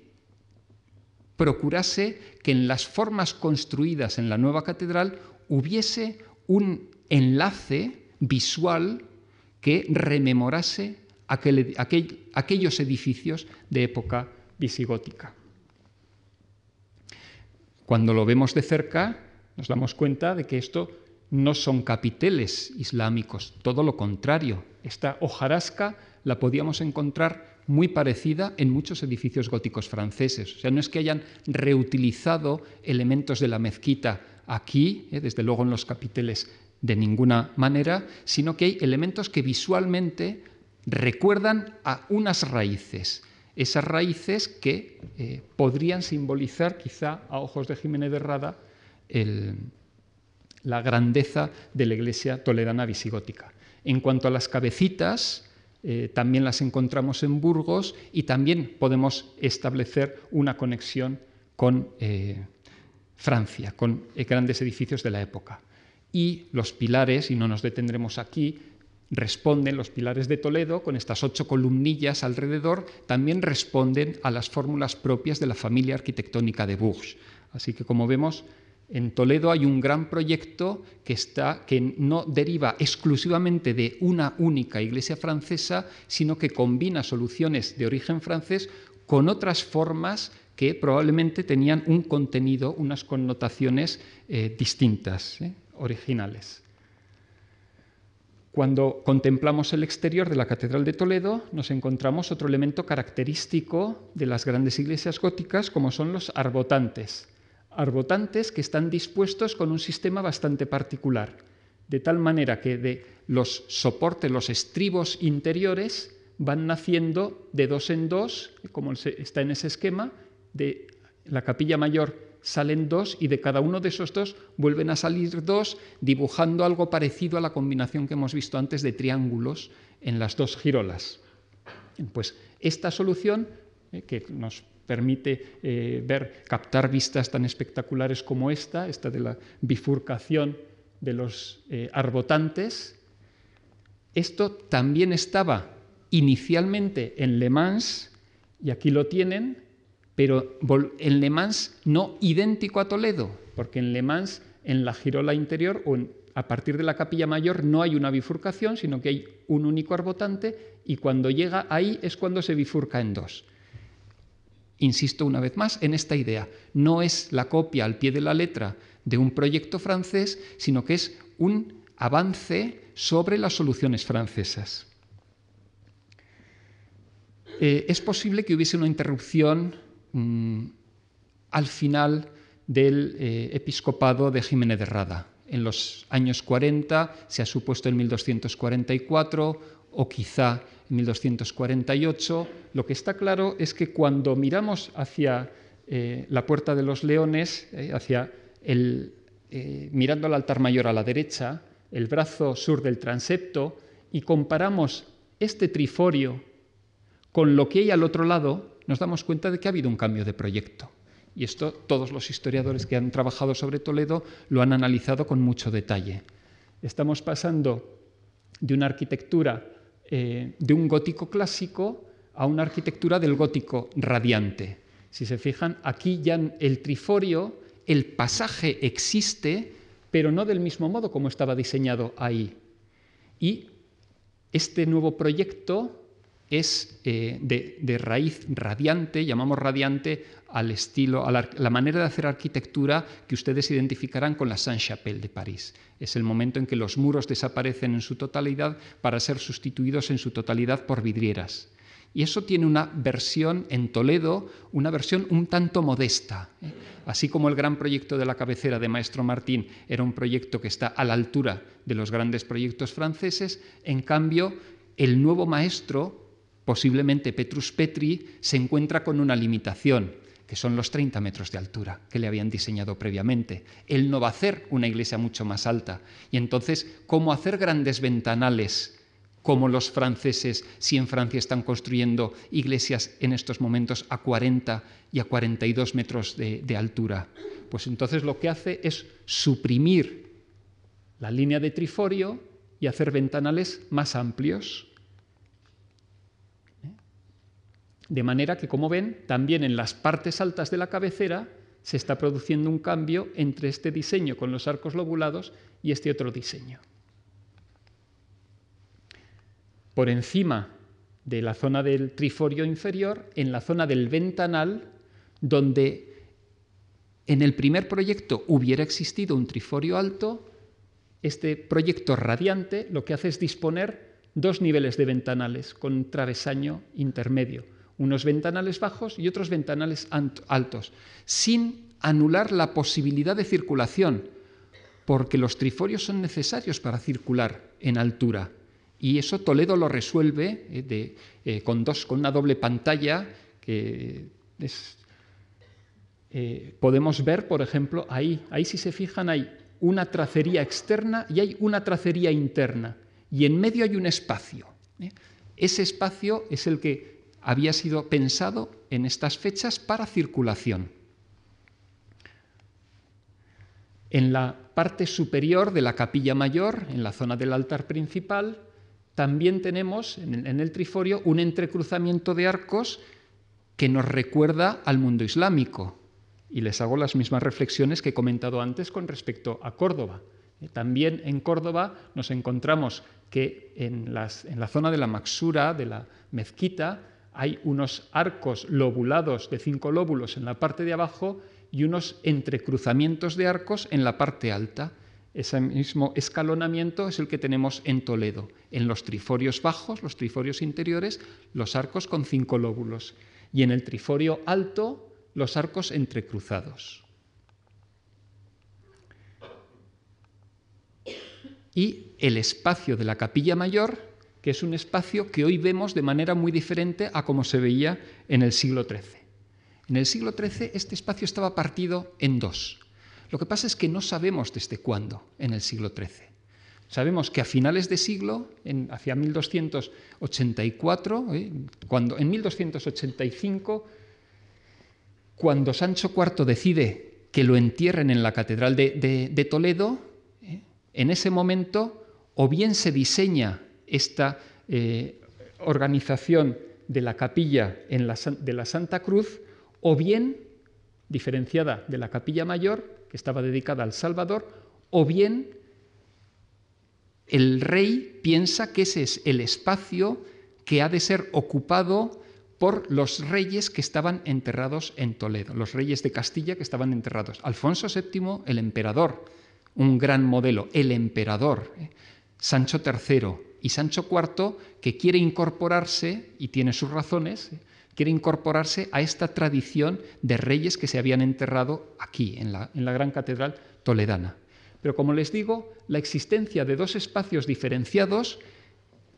procurase que en las formas construidas en la nueva catedral hubiese un enlace visual que rememorase aquellos edificios de época visigótica. Cuando lo vemos de cerca, nos damos cuenta de que esto no son capiteles islámicos, todo lo contrario. Esta hojarasca la podíamos encontrar muy parecida en muchos edificios góticos franceses. O sea, no es que hayan reutilizado elementos de la mezquita aquí, eh, desde luego en los capiteles de ninguna manera, sino que hay elementos que visualmente recuerdan a unas raíces. Esas raíces que eh, podrían simbolizar, quizá a ojos de Jiménez de Rada, el, la grandeza de la iglesia toledana visigótica. En cuanto a las cabecitas, eh, también las encontramos en Burgos y también podemos establecer una conexión con eh, Francia, con eh, grandes edificios de la época. Y los pilares, y no nos detendremos aquí, responden, los pilares de Toledo, con estas ocho columnillas alrededor, también responden a las fórmulas propias de la familia arquitectónica de Bourges. Así que como vemos, en Toledo hay un gran proyecto que, no deriva exclusivamente de una única iglesia francesa, sino que combina soluciones de origen francés con otras formas que probablemente tenían un contenido, unas connotaciones eh, distintas, eh, originales. Cuando contemplamos el exterior de la Catedral de Toledo, nos encontramos otro elemento característico de las grandes iglesias góticas, como son los arbotantes arbotantes que están dispuestos con un sistema bastante particular, de tal manera que de los soportes, los estribos interiores, van naciendo de dos en dos, como está en ese esquema, de la capilla mayor salen dos y de cada uno de esos dos vuelven a salir dos, dibujando algo parecido a la combinación que hemos visto antes de triángulos en las dos girolas. Pues esta solución, eh, que nos permite eh, ver, captar vistas tan espectaculares como esta, esta de la bifurcación de los eh, arbotantes. Esto también estaba inicialmente en Le Mans, y aquí lo tienen, pero en Le Mans no idéntico a Toledo, porque en Le Mans, en la girola interior o a partir de la capilla mayor no hay una bifurcación, sino que hay un único arbotante y cuando llega ahí es cuando se bifurca en dos. Insisto una vez más en esta idea. No es la copia al pie de la letra de un proyecto francés, sino que es un avance sobre las soluciones francesas. Eh, es posible que hubiese una interrupción mm, al final del eh, episcopado de Jiménez de Rada. En los años 40 se ha supuesto en 1244 o quizá en 1248. Lo que está claro es que cuando miramos hacia eh, la Puerta de los Leones, eh, hacia el, eh, mirando al altar mayor a la derecha, el brazo sur del transepto, y comparamos este triforio con lo que hay al otro lado, nos damos cuenta de que ha habido un cambio de proyecto. Y esto todos los historiadores que han trabajado sobre Toledo lo han analizado con mucho detalle. Estamos pasando de una arquitectura eh, de un gótico clásico a una arquitectura del gótico radiante. Si se fijan, aquí ya el triforio, el pasaje existe, pero no del mismo modo como estaba diseñado ahí. Y este nuevo proyecto es eh, de, raíz radiante, llamamos radiante al estilo, a la, manera de hacer arquitectura que ustedes identificarán con la saint chapelle de París. Es el momento en que los muros desaparecen en su totalidad para ser sustituidos en su totalidad por vidrieras. Y eso tiene una versión en Toledo, una versión un tanto modesta. ¿eh? Así como el gran proyecto de la cabecera de Maestro Martín era un proyecto que está a la altura de los grandes proyectos franceses, en cambio, el nuevo maestro posiblemente Petrus Petri se encuentra con una limitación, que son los 30 metros de altura que le habían diseñado previamente. Él no va a hacer una iglesia mucho más alta. Y entonces, ¿cómo hacer grandes ventanales? como los franceses, si en Francia están construyendo iglesias en estos momentos a 40 y a 42 metros de, de altura. Pues entonces lo que hace es suprimir la línea de triforio y hacer ventanales más amplios. De manera que, como ven, también en las partes altas de la cabecera se está produciendo un cambio entre este diseño con los arcos lobulados y este otro diseño. Por encima de la zona del triforio inferior, en la zona del ventanal, donde en el primer proyecto hubiera existido un triforio alto, este proyecto radiante lo que hace es disponer dos niveles de ventanales con travesaño intermedio unos ventanales bajos y otros ventanales altos, sin anular la posibilidad de circulación, porque los triforios son necesarios para circular en altura. Y eso Toledo lo resuelve eh, eh, con, dos, con una doble pantalla que eh, podemos ver, por ejemplo, ahí, ahí si se fijan hay una tracería externa y hay una tracería interna, y en medio hay un espacio. Ese espacio es el que había sido pensado en estas fechas para circulación. En la parte superior de la capilla mayor, en la zona del altar principal, también tenemos en el triforio un entrecruzamiento de arcos que nos recuerda al mundo islámico. Y les hago las mismas reflexiones que he comentado antes con respecto a Córdoba. Eh, también en Córdoba nos encontramos que en, en la zona de la Maxura, de la mezquita, hay unos arcos lobulados de cinco lóbulos en la parte de abajo y unos entrecruzamientos de arcos en la parte alta. Ese mismo escalonamiento es el que tenemos en Toledo, en los triforios bajos, los triforios interiores, los arcos con cinco lóbulos y en el triforio alto los arcos entrecruzados. Y el espacio de la capilla mayor que es un espacio que hoy vemos de manera muy diferente a como se veía en el siglo XIII. En el siglo XIII este espacio estaba partido en dos. Lo que pasa es que no sabemos desde cuándo en el siglo XIII. Sabemos que a finales de siglo, en, hacia 1284, eh, cuando, en 1285, cuando Sancho IV decide que lo entierren en la Catedral de, Toledo, eh, en ese momento o bien se diseña esta eh, organización de la capilla de la Santa Cruz, o bien diferenciada de la capilla mayor, que estaba dedicada al Salvador, o bien el rey piensa que ese es el espacio que ha de ser ocupado por los reyes que estaban enterrados en Toledo, los reyes de Castilla que estaban enterrados. Alfonso VII, el emperador, un gran modelo, el emperador, eh. Sancho III, y Sancho IV, que quiere incorporarse, y tiene sus razones, quiere incorporarse a esta tradición de reyes que se habían enterrado aquí, en la, gran catedral toledana. Pero como les digo, la existencia de dos espacios diferenciados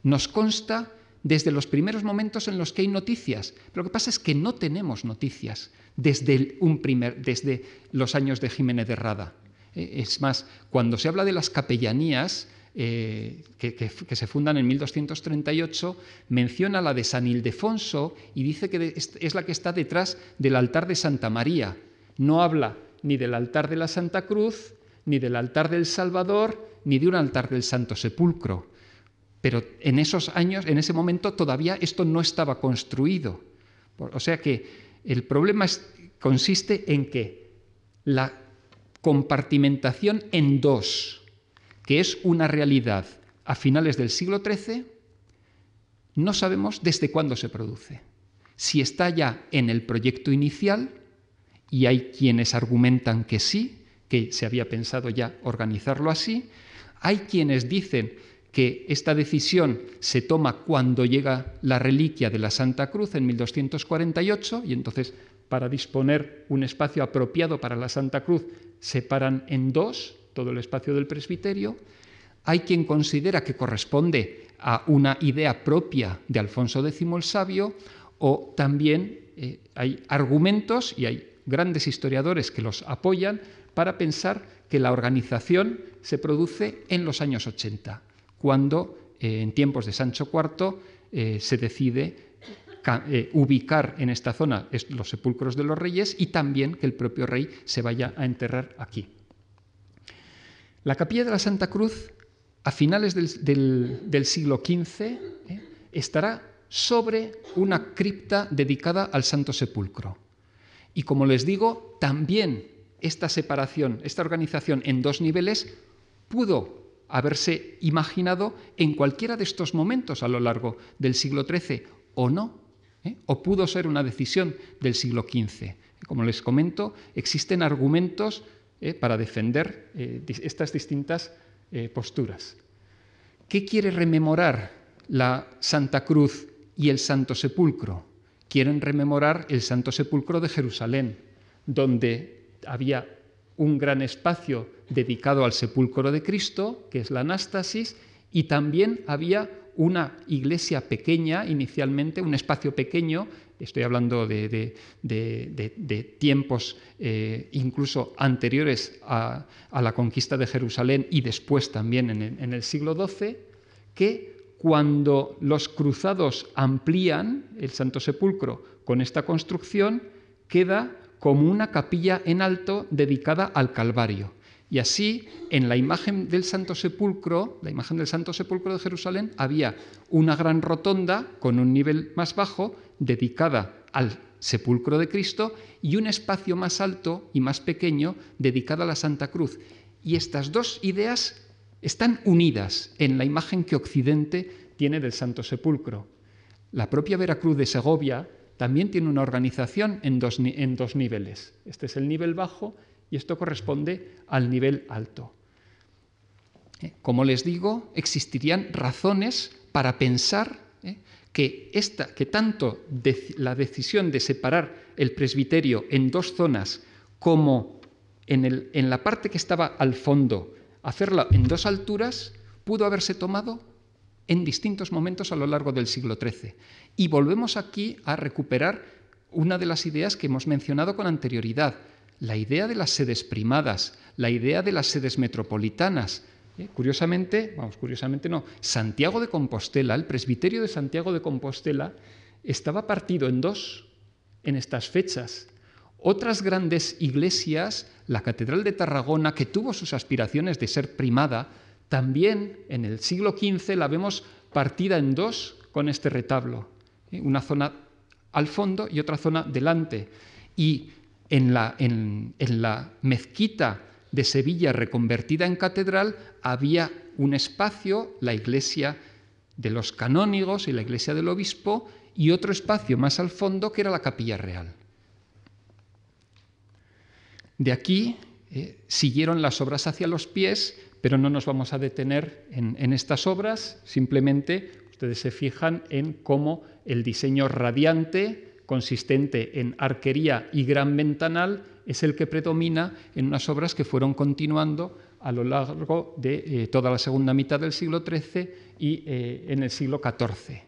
nos consta desde los primeros momentos en los que hay noticias. Pero lo que pasa es que no tenemos noticias desde, un primer, desde los años de Jiménez de Rada. Eh, es más, cuando se habla de las capellanías, eh, que, se fundan en 1238, menciona la de San Ildefonso y dice que es la que está detrás del altar de Santa María. No habla ni del altar de la Santa Cruz, ni del altar del Salvador, ni de un altar del Santo Sepulcro. Pero en esos años, en ese momento, todavía esto no estaba construido. O sea que el problema consiste en que la compartimentación en dos, que es una realidad a finales del siglo XIII, no sabemos desde cuándo se produce. Si está ya en el proyecto inicial, y hay quienes argumentan que sí, que se había pensado ya organizarlo así, hay quienes dicen que esta decisión se toma cuando llega la reliquia de la Santa Cruz en 1248 y entonces para disponer un espacio apropiado para la Santa Cruz se paran en dos todo el espacio del presbiterio. Hay quien considera que corresponde a una idea propia de Alfonso X el Sabio, o también eh, hay argumentos y hay grandes historiadores que los apoyan para pensar que la organización se produce en los años 80, cuando eh, en tiempos de Sancho IV eh, se decide ubicar en esta zona los sepulcros de los reyes y también que el propio rey se vaya a enterrar aquí. La capilla de la Santa Cruz, a finales del, siglo XV, ¿eh? estará sobre una cripta dedicada al Santo Sepulcro. Y como les digo, también esta separación, esta organización en dos niveles, pudo haberse imaginado en cualquiera de estos momentos a lo largo del siglo XIII o no, ¿Eh? o pudo ser una decisión del siglo XV. Como les comento, existen argumentos eh, para defender eh, estas distintas eh, posturas. ¿Qué quiere rememorar la Santa Cruz y el Santo Sepulcro? Quieren rememorar el Santo Sepulcro de Jerusalén, donde había un gran espacio dedicado al sepulcro de Cristo, que es la Anástasis, y también había una iglesia pequeña, inicialmente un espacio pequeño estoy hablando de, tiempos eh, incluso anteriores a, la conquista de Jerusalén y después también en el siglo XII, que cuando los cruzados amplían el Santo Sepulcro con esta construcción, queda como una capilla en alto dedicada al Calvario. Y así, en la imagen del Santo Sepulcro, la imagen del Santo Sepulcro de Jerusalén, había una gran rotonda con un nivel más bajo dedicada al sepulcro de Cristo y un espacio más alto y más pequeño dedicado a la Santa Cruz. Y estas dos ideas están unidas en la imagen que Occidente tiene del Santo Sepulcro. La propia Veracruz de Segovia también tiene una organización en dos, en dos niveles. Este es el nivel bajo y esto corresponde al nivel alto. Eh, como les digo, existirían razones para pensar eh, que, esta, que tanto la decisión de separar el presbiterio en dos zonas como en, en la parte que estaba al fondo, hacerla en dos alturas, pudo haberse tomado en distintos momentos a lo largo del siglo XIII. Y volvemos aquí a recuperar una de las ideas que hemos mencionado con anterioridad, la idea de las sedes primadas, la idea de las sedes metropolitanas. ¿eh? Curiosamente, vamos, curiosamente no, Santiago de Compostela, el presbiterio de Santiago de Compostela, estaba partido en dos en estas fechas. Otras grandes iglesias, la Catedral de Tarragona, que tuvo sus aspiraciones de ser primada, también en el siglo XV la vemos partida en dos con este retablo, ¿eh? una zona al fondo y otra zona delante. Y en la, mezquita de Sevilla reconvertida en catedral había un espacio, la iglesia de los canónigos y la iglesia del obispo, y otro espacio más al fondo que era la capilla real. De aquí eh, siguieron las obras hacia los pies, pero no nos vamos a detener en estas obras, simplemente ustedes se fijan en cómo el diseño radiante consistente en arquería y gran ventanal, es el que predomina en unas obras que fueron continuando a lo largo de eh, toda la segunda mitad del siglo XIII y eh, en el siglo XIV.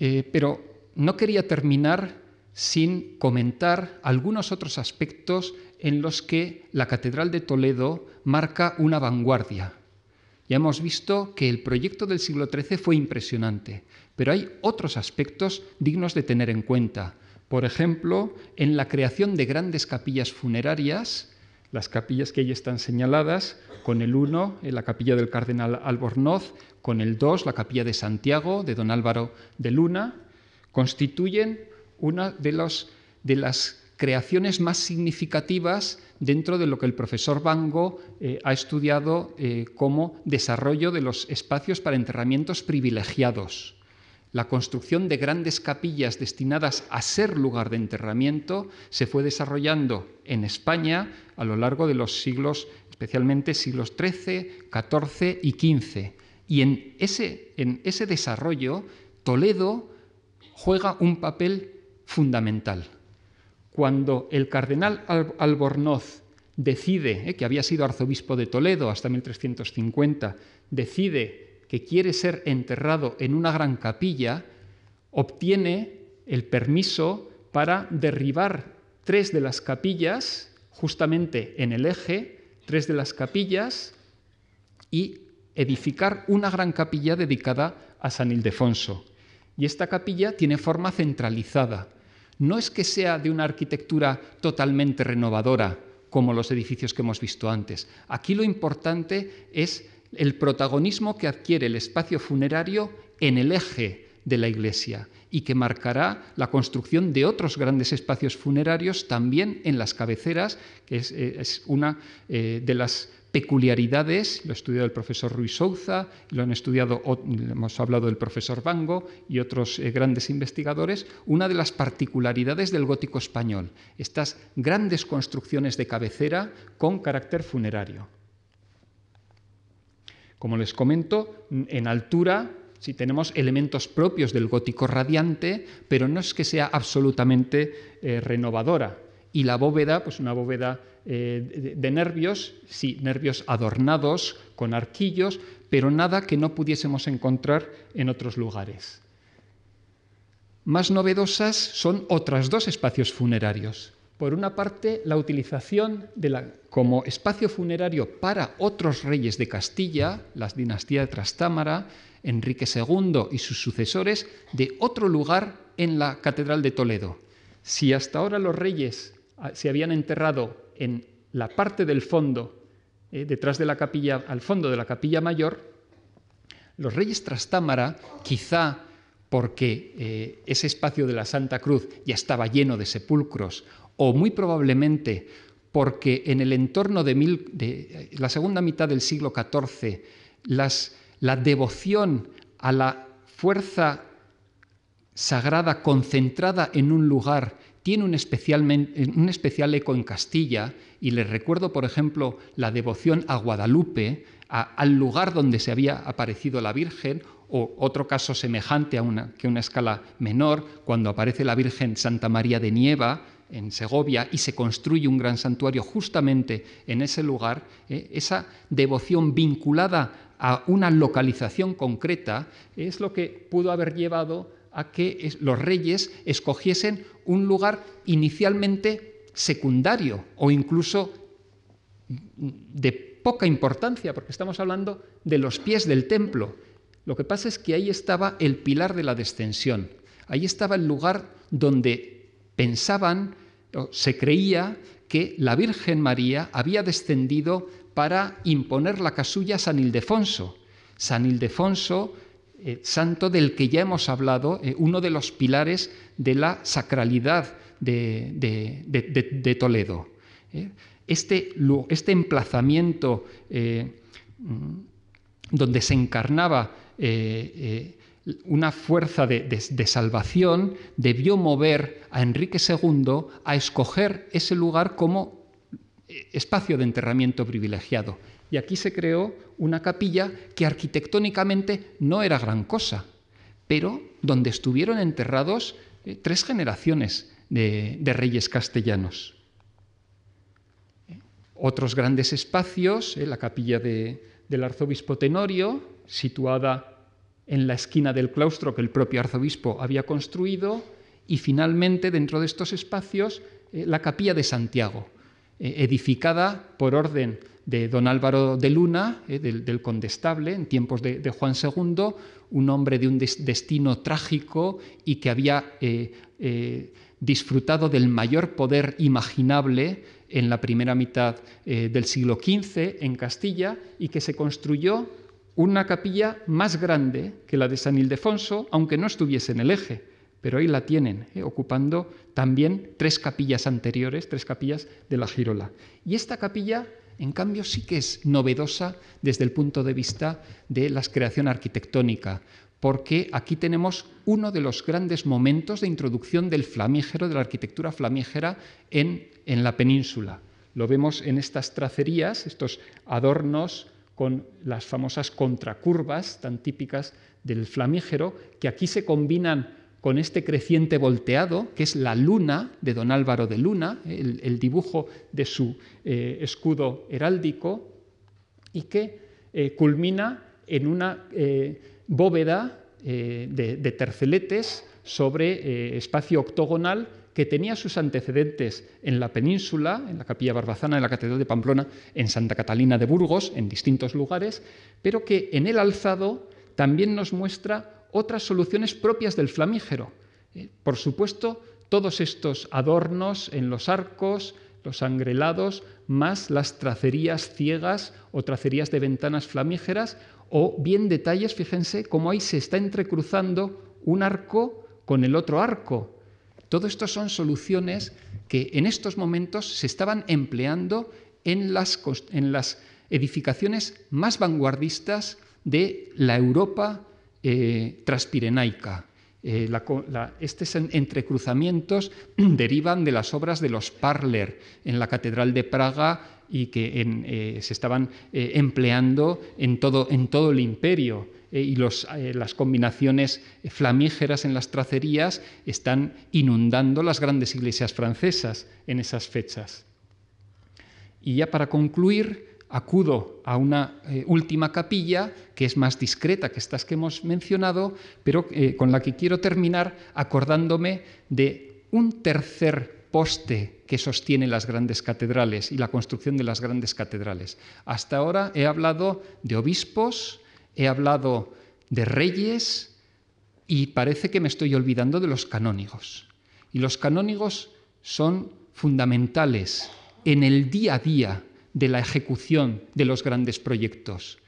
Eh, pero no quería terminar sin comentar algunos otros aspectos en los que la Catedral de Toledo marca una vanguardia. Ya hemos visto que el proyecto del siglo XIII fue impresionante, pero hay otros aspectos dignos de tener en cuenta. Por ejemplo, en la creación de grandes capillas funerarias, las capillas que ahí están señaladas, con el 1, eh, la capilla del cardenal Albornoz, con el 2, la capilla de Santiago, de don Álvaro de Luna, constituyen una de, de las creaciones más significativas dentro de lo que el profesor Bango eh, ha estudiado eh, como desarrollo de los espacios para enterramientos privilegiados. La construcción de grandes capillas destinadas a ser lugar de enterramiento se fue desarrollando en España a lo largo de los siglos, especialmente siglos XIII, XIV y XV. Y en ese, en ese desarrollo, Toledo juega un papel fundamental. Cuando el cardenal Albornoz decide, eh, que había sido arzobispo de Toledo hasta 1350, decide que quiere ser enterrado en una gran capilla, obtiene el permiso para derribar tres de las capillas, justamente en el eje, tres de las capillas, y edificar una gran capilla dedicada a San Ildefonso. Y esta capilla tiene forma centralizada. No es que sea de una arquitectura totalmente renovadora, como los edificios que hemos visto antes. Aquí lo importante es el protagonismo que adquiere el espacio funerario en el eje de la Iglesia y que marcará la construcción de otros grandes espacios funerarios también en las cabeceras, que es, eh, una eh, de las peculiaridades, lo ha estudiado el profesor Ruiz Souza, lo han estudiado, hemos hablado del profesor Bango y otros eh, grandes investigadores, una de las particularidades del gótico español, estas grandes construcciones de cabecera con carácter funerario. Como les comento, en altura si sí, tenemos elementos propios del gótico radiante, pero no es que sea absolutamente eh, renovadora. Y la bóveda, pues una bóveda eh, de, de, nervios, sí, nervios adornados con arquillos, pero nada que no pudiésemos encontrar en otros lugares. Más novedosas son otras dos espacios funerarios por una parte, la utilización como espacio funerario para otros reyes de Castilla, las dinastías de Trastámara, Enrique II y sus sucesores, de otro lugar en la Catedral de Toledo. Si hasta ahora los reyes ah, se habían enterrado en la parte del fondo, eh, detrás de la capilla, al fondo de la capilla mayor, los reyes Trastámara, quizá porque eh, ese espacio de la Santa Cruz ya estaba lleno de sepulcros o muy probablemente porque en el entorno de, eh, la segunda mitad del siglo XIV la devoción a la fuerza sagrada concentrada en un lugar tiene eh, un, especial eco en Castilla y les recuerdo, por ejemplo, la devoción a Guadalupe, al lugar donde se había aparecido la Virgen, o otro caso semejante a que una escala menor, cuando aparece la Virgen Santa María de Nieva, en Segovia, y se construye un gran santuario justamente en ese lugar, eh, esa devoción vinculada a una localización concreta es lo que pudo haber llevado a que los reyes escogiesen un lugar inicialmente secundario o incluso de poca importancia, porque estamos hablando de los pies del templo. Lo que pasa es que ahí estaba el pilar de la descensión, ahí estaba el lugar donde pensaban, o se creía que la Virgen María había descendido para imponer la casulla a San Ildefonso. San Ildefonso, eh, santo del que ya hemos hablado, eh, uno de los pilares de la sacralidad de, Toledo. Eh. Este, este, emplazamiento mm, donde se encarnaba una fuerza de, salvación debió mover a Enrique II a escoger ese lugar como eh, espacio de enterramiento privilegiado. Y aquí se creó una capilla que arquitectónicamente no era gran cosa, pero donde estuvieron enterrados eh, tres generaciones de, reyes castellanos. Eh, otros grandes espacios, la capilla del arzobispo Tenorio, situada en la esquina del claustro que el propio arzobispo había construido y finalmente dentro de estos espacios eh, la capilla de Santiago, eh, edificada por orden de don Álvaro de Luna, eh, del, condestable, en tiempos de, Juan II, un hombre de un destino trágico y que había disfrutado del mayor poder imaginable en la primera mitad del siglo XV en Castilla y que se construyó una capilla más grande que la de San Ildefonso, aunque no estuviese en el eje, pero ahí la tienen, ¿eh? ocupando también tres capillas anteriores, tres capillas de la girola. Y esta capilla, en cambio, sí que es novedosa desde el punto de vista de la creación arquitectónica, porque aquí tenemos uno de los grandes momentos de introducción del flamígero, de la arquitectura flamígera en, en la península. Lo vemos en estas tracerías, estos adornos con las famosas contracurvas tan típicas del flamígero, que aquí se combinan con este creciente volteado, que es la luna de don Álvaro de Luna, el, dibujo de su eh, escudo heráldico, y que eh, culmina en una eh, bóveda de, terceletes sobre espacio octogonal que tenía sus antecedentes en la península, en la capilla barbazana, en la catedral de Pamplona, en Santa Catalina de Burgos, en distintos lugares, pero que en el alzado también nos muestra otras soluciones propias del flamígero. Eh, por supuesto, todos estos adornos en los arcos, los sangrelados, más las tracerías ciegas o tracerías de ventanas flamígeras, o bien detalles, fíjense cómo ahí se está entrecruzando un arco con el otro arco, todo esto son soluciones que en estos momentos se estaban empleando en las, edificaciones más vanguardistas de la Europa eh, transpirenaica. Eh, estos entrecruzamientos (clears throat) derivan de las obras de los Parler en la Catedral de Praga y que eh, se estaban empleando en todo el imperio. Eh, y eh, las combinaciones flamígeras en las tracerías están inundando las grandes iglesias francesas en esas fechas. Y ya para concluir, acudo a una eh, última capilla que es más discreta que estas que hemos mencionado, pero con la que quiero terminar acordándome de un tercer poste que sostiene las grandes catedrales y la construcción de las grandes catedrales. Hasta ahora he hablado de obispos, he hablado de reyes y parece que me estoy olvidando de los canónigos. Y los canónigos son fundamentales en el día a día de la ejecución de los grandes proyectos.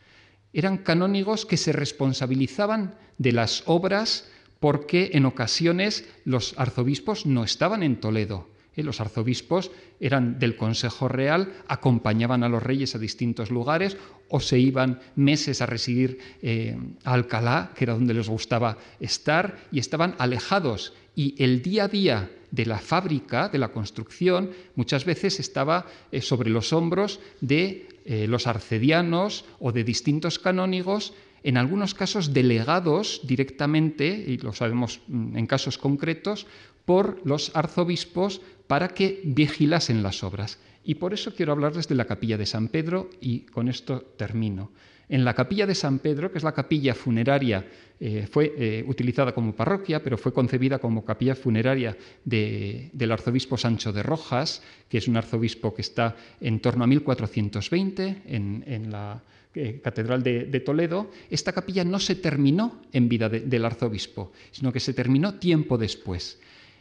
Eran canónigos que se responsabilizaban de las obras porque en ocasiones los arzobispos no estaban en Toledo eh, los arzobispos eran del Consejo Real, acompañaban a los reyes a distintos lugares o se iban meses a residir eh, a Alcalá, que era donde les gustaba estar, y estaban alejados. Y el día a día de la fábrica, de la construcción, muchas veces estaba eh, sobre los hombros de los arcedianos o de distintos canónigos en algunos casos delegados directamente, y lo sabemos mm, en casos concretos, por los arzobispos para que vigilasen las obras. Y por eso quiero hablarles de la capilla de San Pedro y con esto termino. En la capilla de San Pedro, que es la capilla funeraria, eh, fue eh, utilizada como parroquia, pero fue concebida como capilla funeraria del arzobispo Sancho de Rojas, que es un arzobispo que está en torno a 1420 en, en la eh, Catedral de, Toledo. Esta capilla no se terminó en vida del arzobispo, sino que se terminó tiempo después.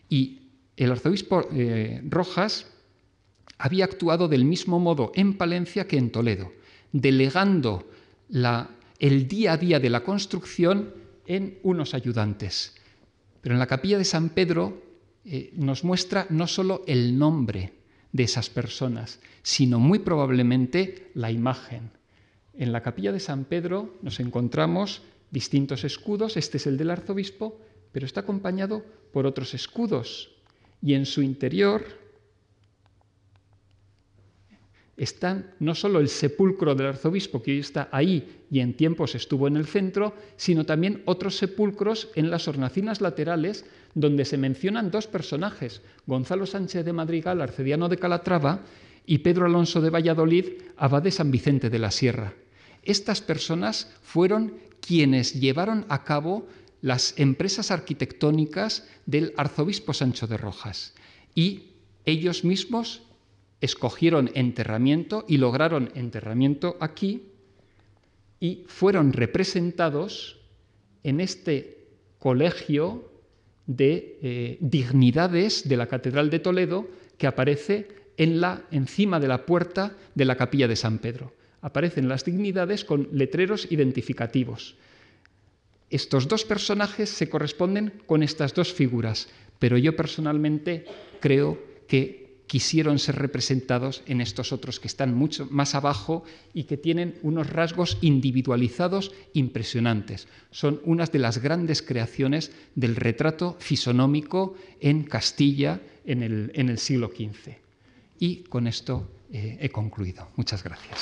Y el arzobispo eh, Rojas había actuado del mismo modo en Palencia que en Toledo, delegando la, el día a día de la construcción en unos ayudantes. Pero en la capilla de San Pedro eh, nos muestra no solo el nombre de esas personas, sino muy probablemente la imagen. En la capilla de San Pedro nos encontramos distintos escudos, este es el del arzobispo, pero está acompañado por otros escudos y en su interior están no solo el sepulcro del arzobispo, que hoy está ahí y en tiempos estuvo en el centro, sino también otros sepulcros en las hornacinas laterales donde se mencionan dos personajes, Gonzalo Sánchez de Madrigal, arcediano de Calatrava, y Pedro Alonso de Valladolid, abad de San Vicente de la Sierra. Estas personas fueron quienes llevaron a cabo las empresas arquitectónicas del arzobispo Sancho de Rojas. Y ellos mismos escogieron enterramiento y lograron enterramiento aquí y fueron representados en este colegio de eh, dignidades de la Catedral de Toledo que aparece en la, encima de la puerta de la capilla de San Pedro. Aparecen las dignidades con letreros identificativos. Estos dos personajes se corresponden con estas dos figuras, pero yo personalmente creo que quisieron ser representados en estos otros que están mucho más abajo y que tienen unos rasgos individualizados impresionantes. Son unas de las grandes creaciones del retrato fisonómico en Castilla en el, siglo XV. Y con esto eh, he concluido. Muchas gracias.